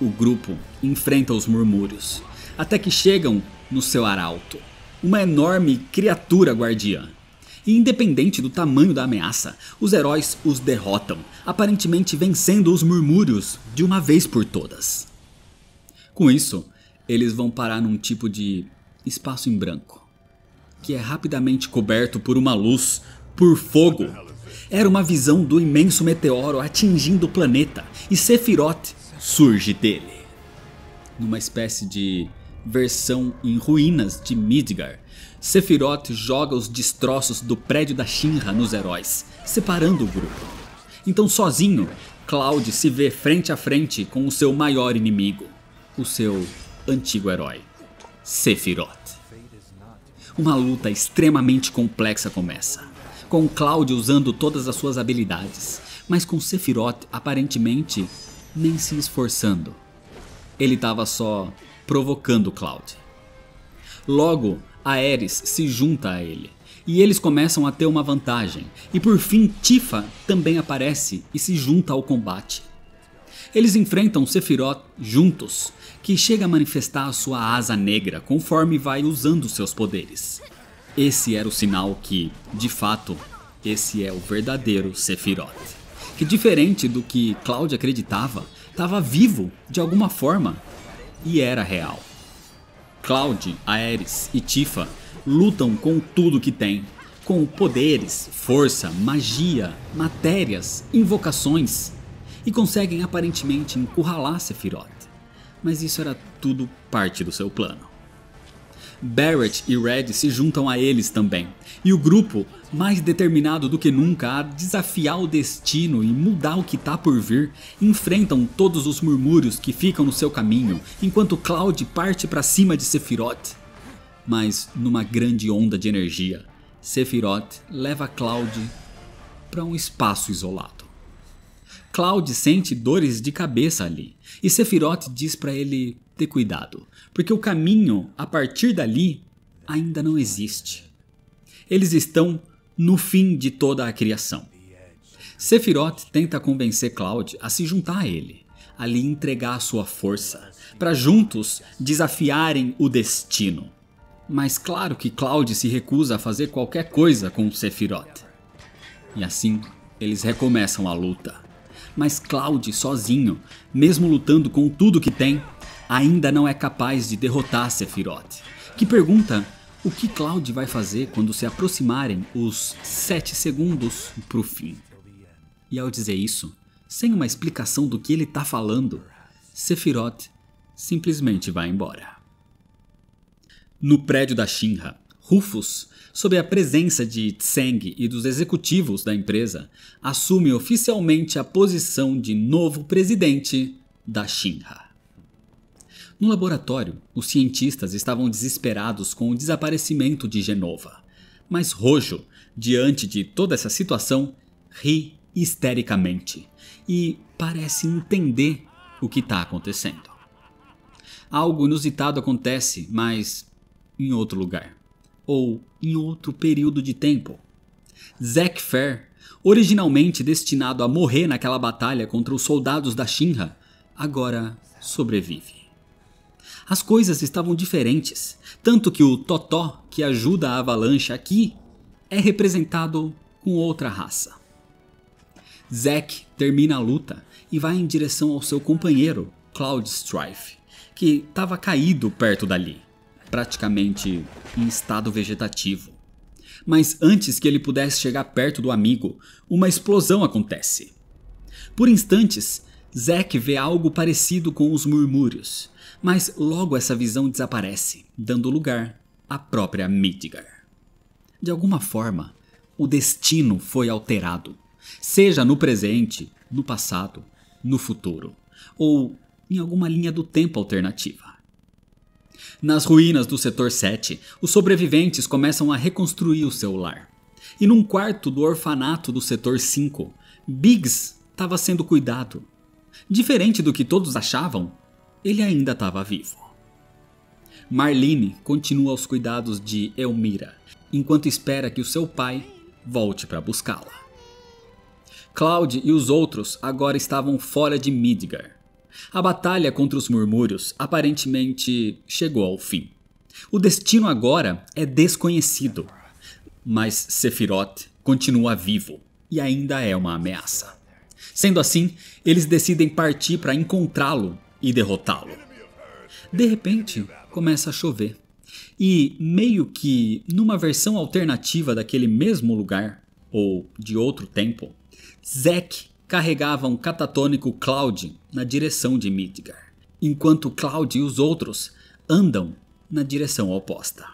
Speaker 1: o grupo enfrenta os murmúrios, até que chegam no seu arauto, uma enorme criatura guardiã. E independente do tamanho da ameaça, os heróis os derrotam, aparentemente vencendo os murmúrios de uma vez por todas. Com isso, eles vão parar num tipo de espaço em branco, que é rapidamente coberto por uma luz, por fogo. Era uma visão do imenso meteoro atingindo o planeta, e Sephiroth surge dele. Numa espécie de versão em ruínas de Midgar, Sephiroth joga os destroços do prédio da Shinra nos heróis, separando o grupo. Então sozinho, Cloud se vê frente a frente com o seu maior inimigo, o seu antigo herói, Sephiroth. Uma luta extremamente complexa começa, com Cloud usando todas as suas habilidades, mas com Sephiroth aparentemente nem se esforçando. Ele estava só provocando Cloud. Logo, Ares se junta a ele, e eles começam a ter uma vantagem, e por fim Tifa também aparece e se junta ao combate. Eles enfrentam Sephiroth juntos, que chega a manifestar a sua asa negra conforme vai usando seus poderes. Esse era o sinal que, de fato, esse é o verdadeiro Sephiroth, que diferente do que Cloud acreditava, estava vivo de alguma forma e era real. Cloud, Aeris e Tifa lutam com tudo que tem, com poderes, força, magia, matérias, invocações e conseguem aparentemente encurralar Sephiroth mas isso era tudo parte do seu plano. Barrett e Red se juntam a eles também, e o grupo, mais determinado do que nunca a desafiar o destino e mudar o que está por vir, enfrentam todos os murmúrios que ficam no seu caminho, enquanto Cloud parte para cima de Sephiroth. Mas numa grande onda de energia, Sephiroth leva Cloud para um espaço isolado. Cloud sente dores de cabeça ali, e Sephiroth diz para ele ter cuidado, porque o caminho a partir dali ainda não existe. Eles estão no fim de toda a criação. Sephiroth tenta convencer Cloud a se juntar a ele, a lhe entregar a sua força, para juntos desafiarem o destino. Mas claro que Cloud se recusa a fazer qualquer coisa com Sephiroth. E assim, eles recomeçam a luta. Mas Cloud, sozinho, mesmo lutando com tudo que tem, ainda não é capaz de derrotar Sephiroth, que pergunta o que Cloud vai fazer quando se aproximarem os 7 segundos pro fim. E ao dizer isso, sem uma explicação do que ele tá falando, Sephiroth simplesmente vai embora. No prédio da Shinra, Rufus sob a presença de Tseng e dos executivos da empresa, assume oficialmente a posição de novo presidente da Shinra. No laboratório, os cientistas estavam desesperados com o desaparecimento de Genova, mas Rojo, diante de toda essa situação, ri histericamente e parece entender o que está acontecendo. Algo inusitado acontece, mas em outro lugar ou em outro período de tempo. Zack Fair, originalmente destinado a morrer naquela batalha contra os soldados da Shinra, agora sobrevive. As coisas estavam diferentes, tanto que o Totó, que ajuda a Avalanche aqui, é representado com outra raça. Zack termina a luta e vai em direção ao seu companheiro, Cloud Strife, que estava caído perto dali praticamente em estado vegetativo. Mas antes que ele pudesse chegar perto do amigo, uma explosão acontece. Por instantes, Zack vê algo parecido com os murmúrios, mas logo essa visão desaparece, dando lugar à própria Midgar. De alguma forma, o destino foi alterado, seja no presente, no passado, no futuro, ou em alguma linha do tempo alternativa. Nas ruínas do setor 7, os sobreviventes começam a reconstruir o seu lar. E num quarto do orfanato do setor 5, Biggs estava sendo cuidado. Diferente do que todos achavam, ele ainda estava vivo. Marlene continua aos cuidados de Elmira, enquanto espera que o seu pai volte para buscá-la. Cloud e os outros agora estavam fora de Midgar. A batalha contra os murmúrios aparentemente chegou ao fim. O destino agora é desconhecido, mas Sephiroth continua vivo e ainda é uma ameaça. Sendo assim, eles decidem partir para encontrá-lo e derrotá-lo. De repente, começa a chover. E, meio que numa versão alternativa daquele mesmo lugar, ou de outro tempo, Zack carregavam catatônico Cloud na direção de Midgar, enquanto Cloud e os outros andam na direção oposta.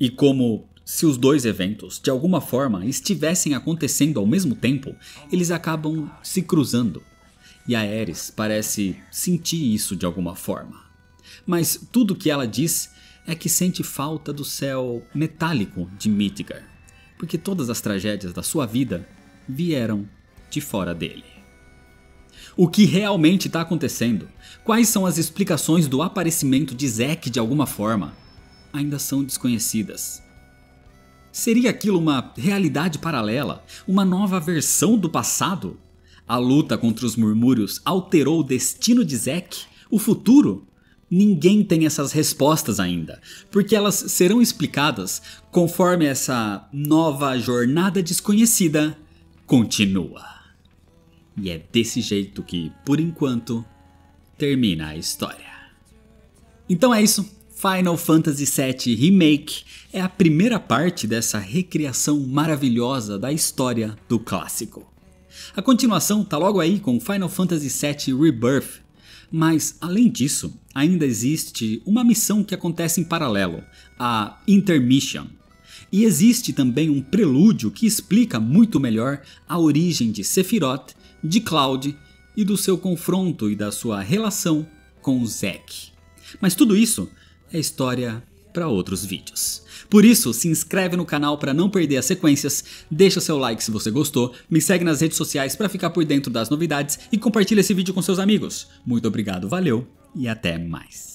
Speaker 1: E como se os dois eventos, de alguma forma, estivessem acontecendo ao mesmo tempo, eles acabam se cruzando. E a Ares parece sentir isso de alguma forma. Mas tudo que ela diz é que sente falta do céu metálico de Midgar, porque todas as tragédias da sua vida vieram de fora dele. O que realmente está acontecendo? Quais são as explicações do aparecimento de Zack de alguma forma? Ainda são desconhecidas. Seria aquilo uma realidade paralela? Uma nova versão do passado? A luta contra os murmúrios alterou o destino de Zack? O futuro? Ninguém tem essas respostas ainda, porque elas serão explicadas conforme essa nova jornada desconhecida continua. E é desse jeito que, por enquanto, termina a história. Então é isso. Final Fantasy VII Remake é a primeira parte dessa recriação maravilhosa da história do clássico. A continuação tá logo aí com Final Fantasy VII Rebirth, mas além disso, ainda existe uma missão que acontece em paralelo, a Intermission. E existe também um prelúdio que explica muito melhor a origem de Sephiroth de Cloud e do seu confronto e da sua relação com Zack. Mas tudo isso é história para outros vídeos. Por isso, se inscreve no canal para não perder as sequências, deixa seu like se você gostou, me segue nas redes sociais para ficar por dentro das novidades e compartilha esse vídeo com seus amigos. Muito obrigado, valeu e até mais.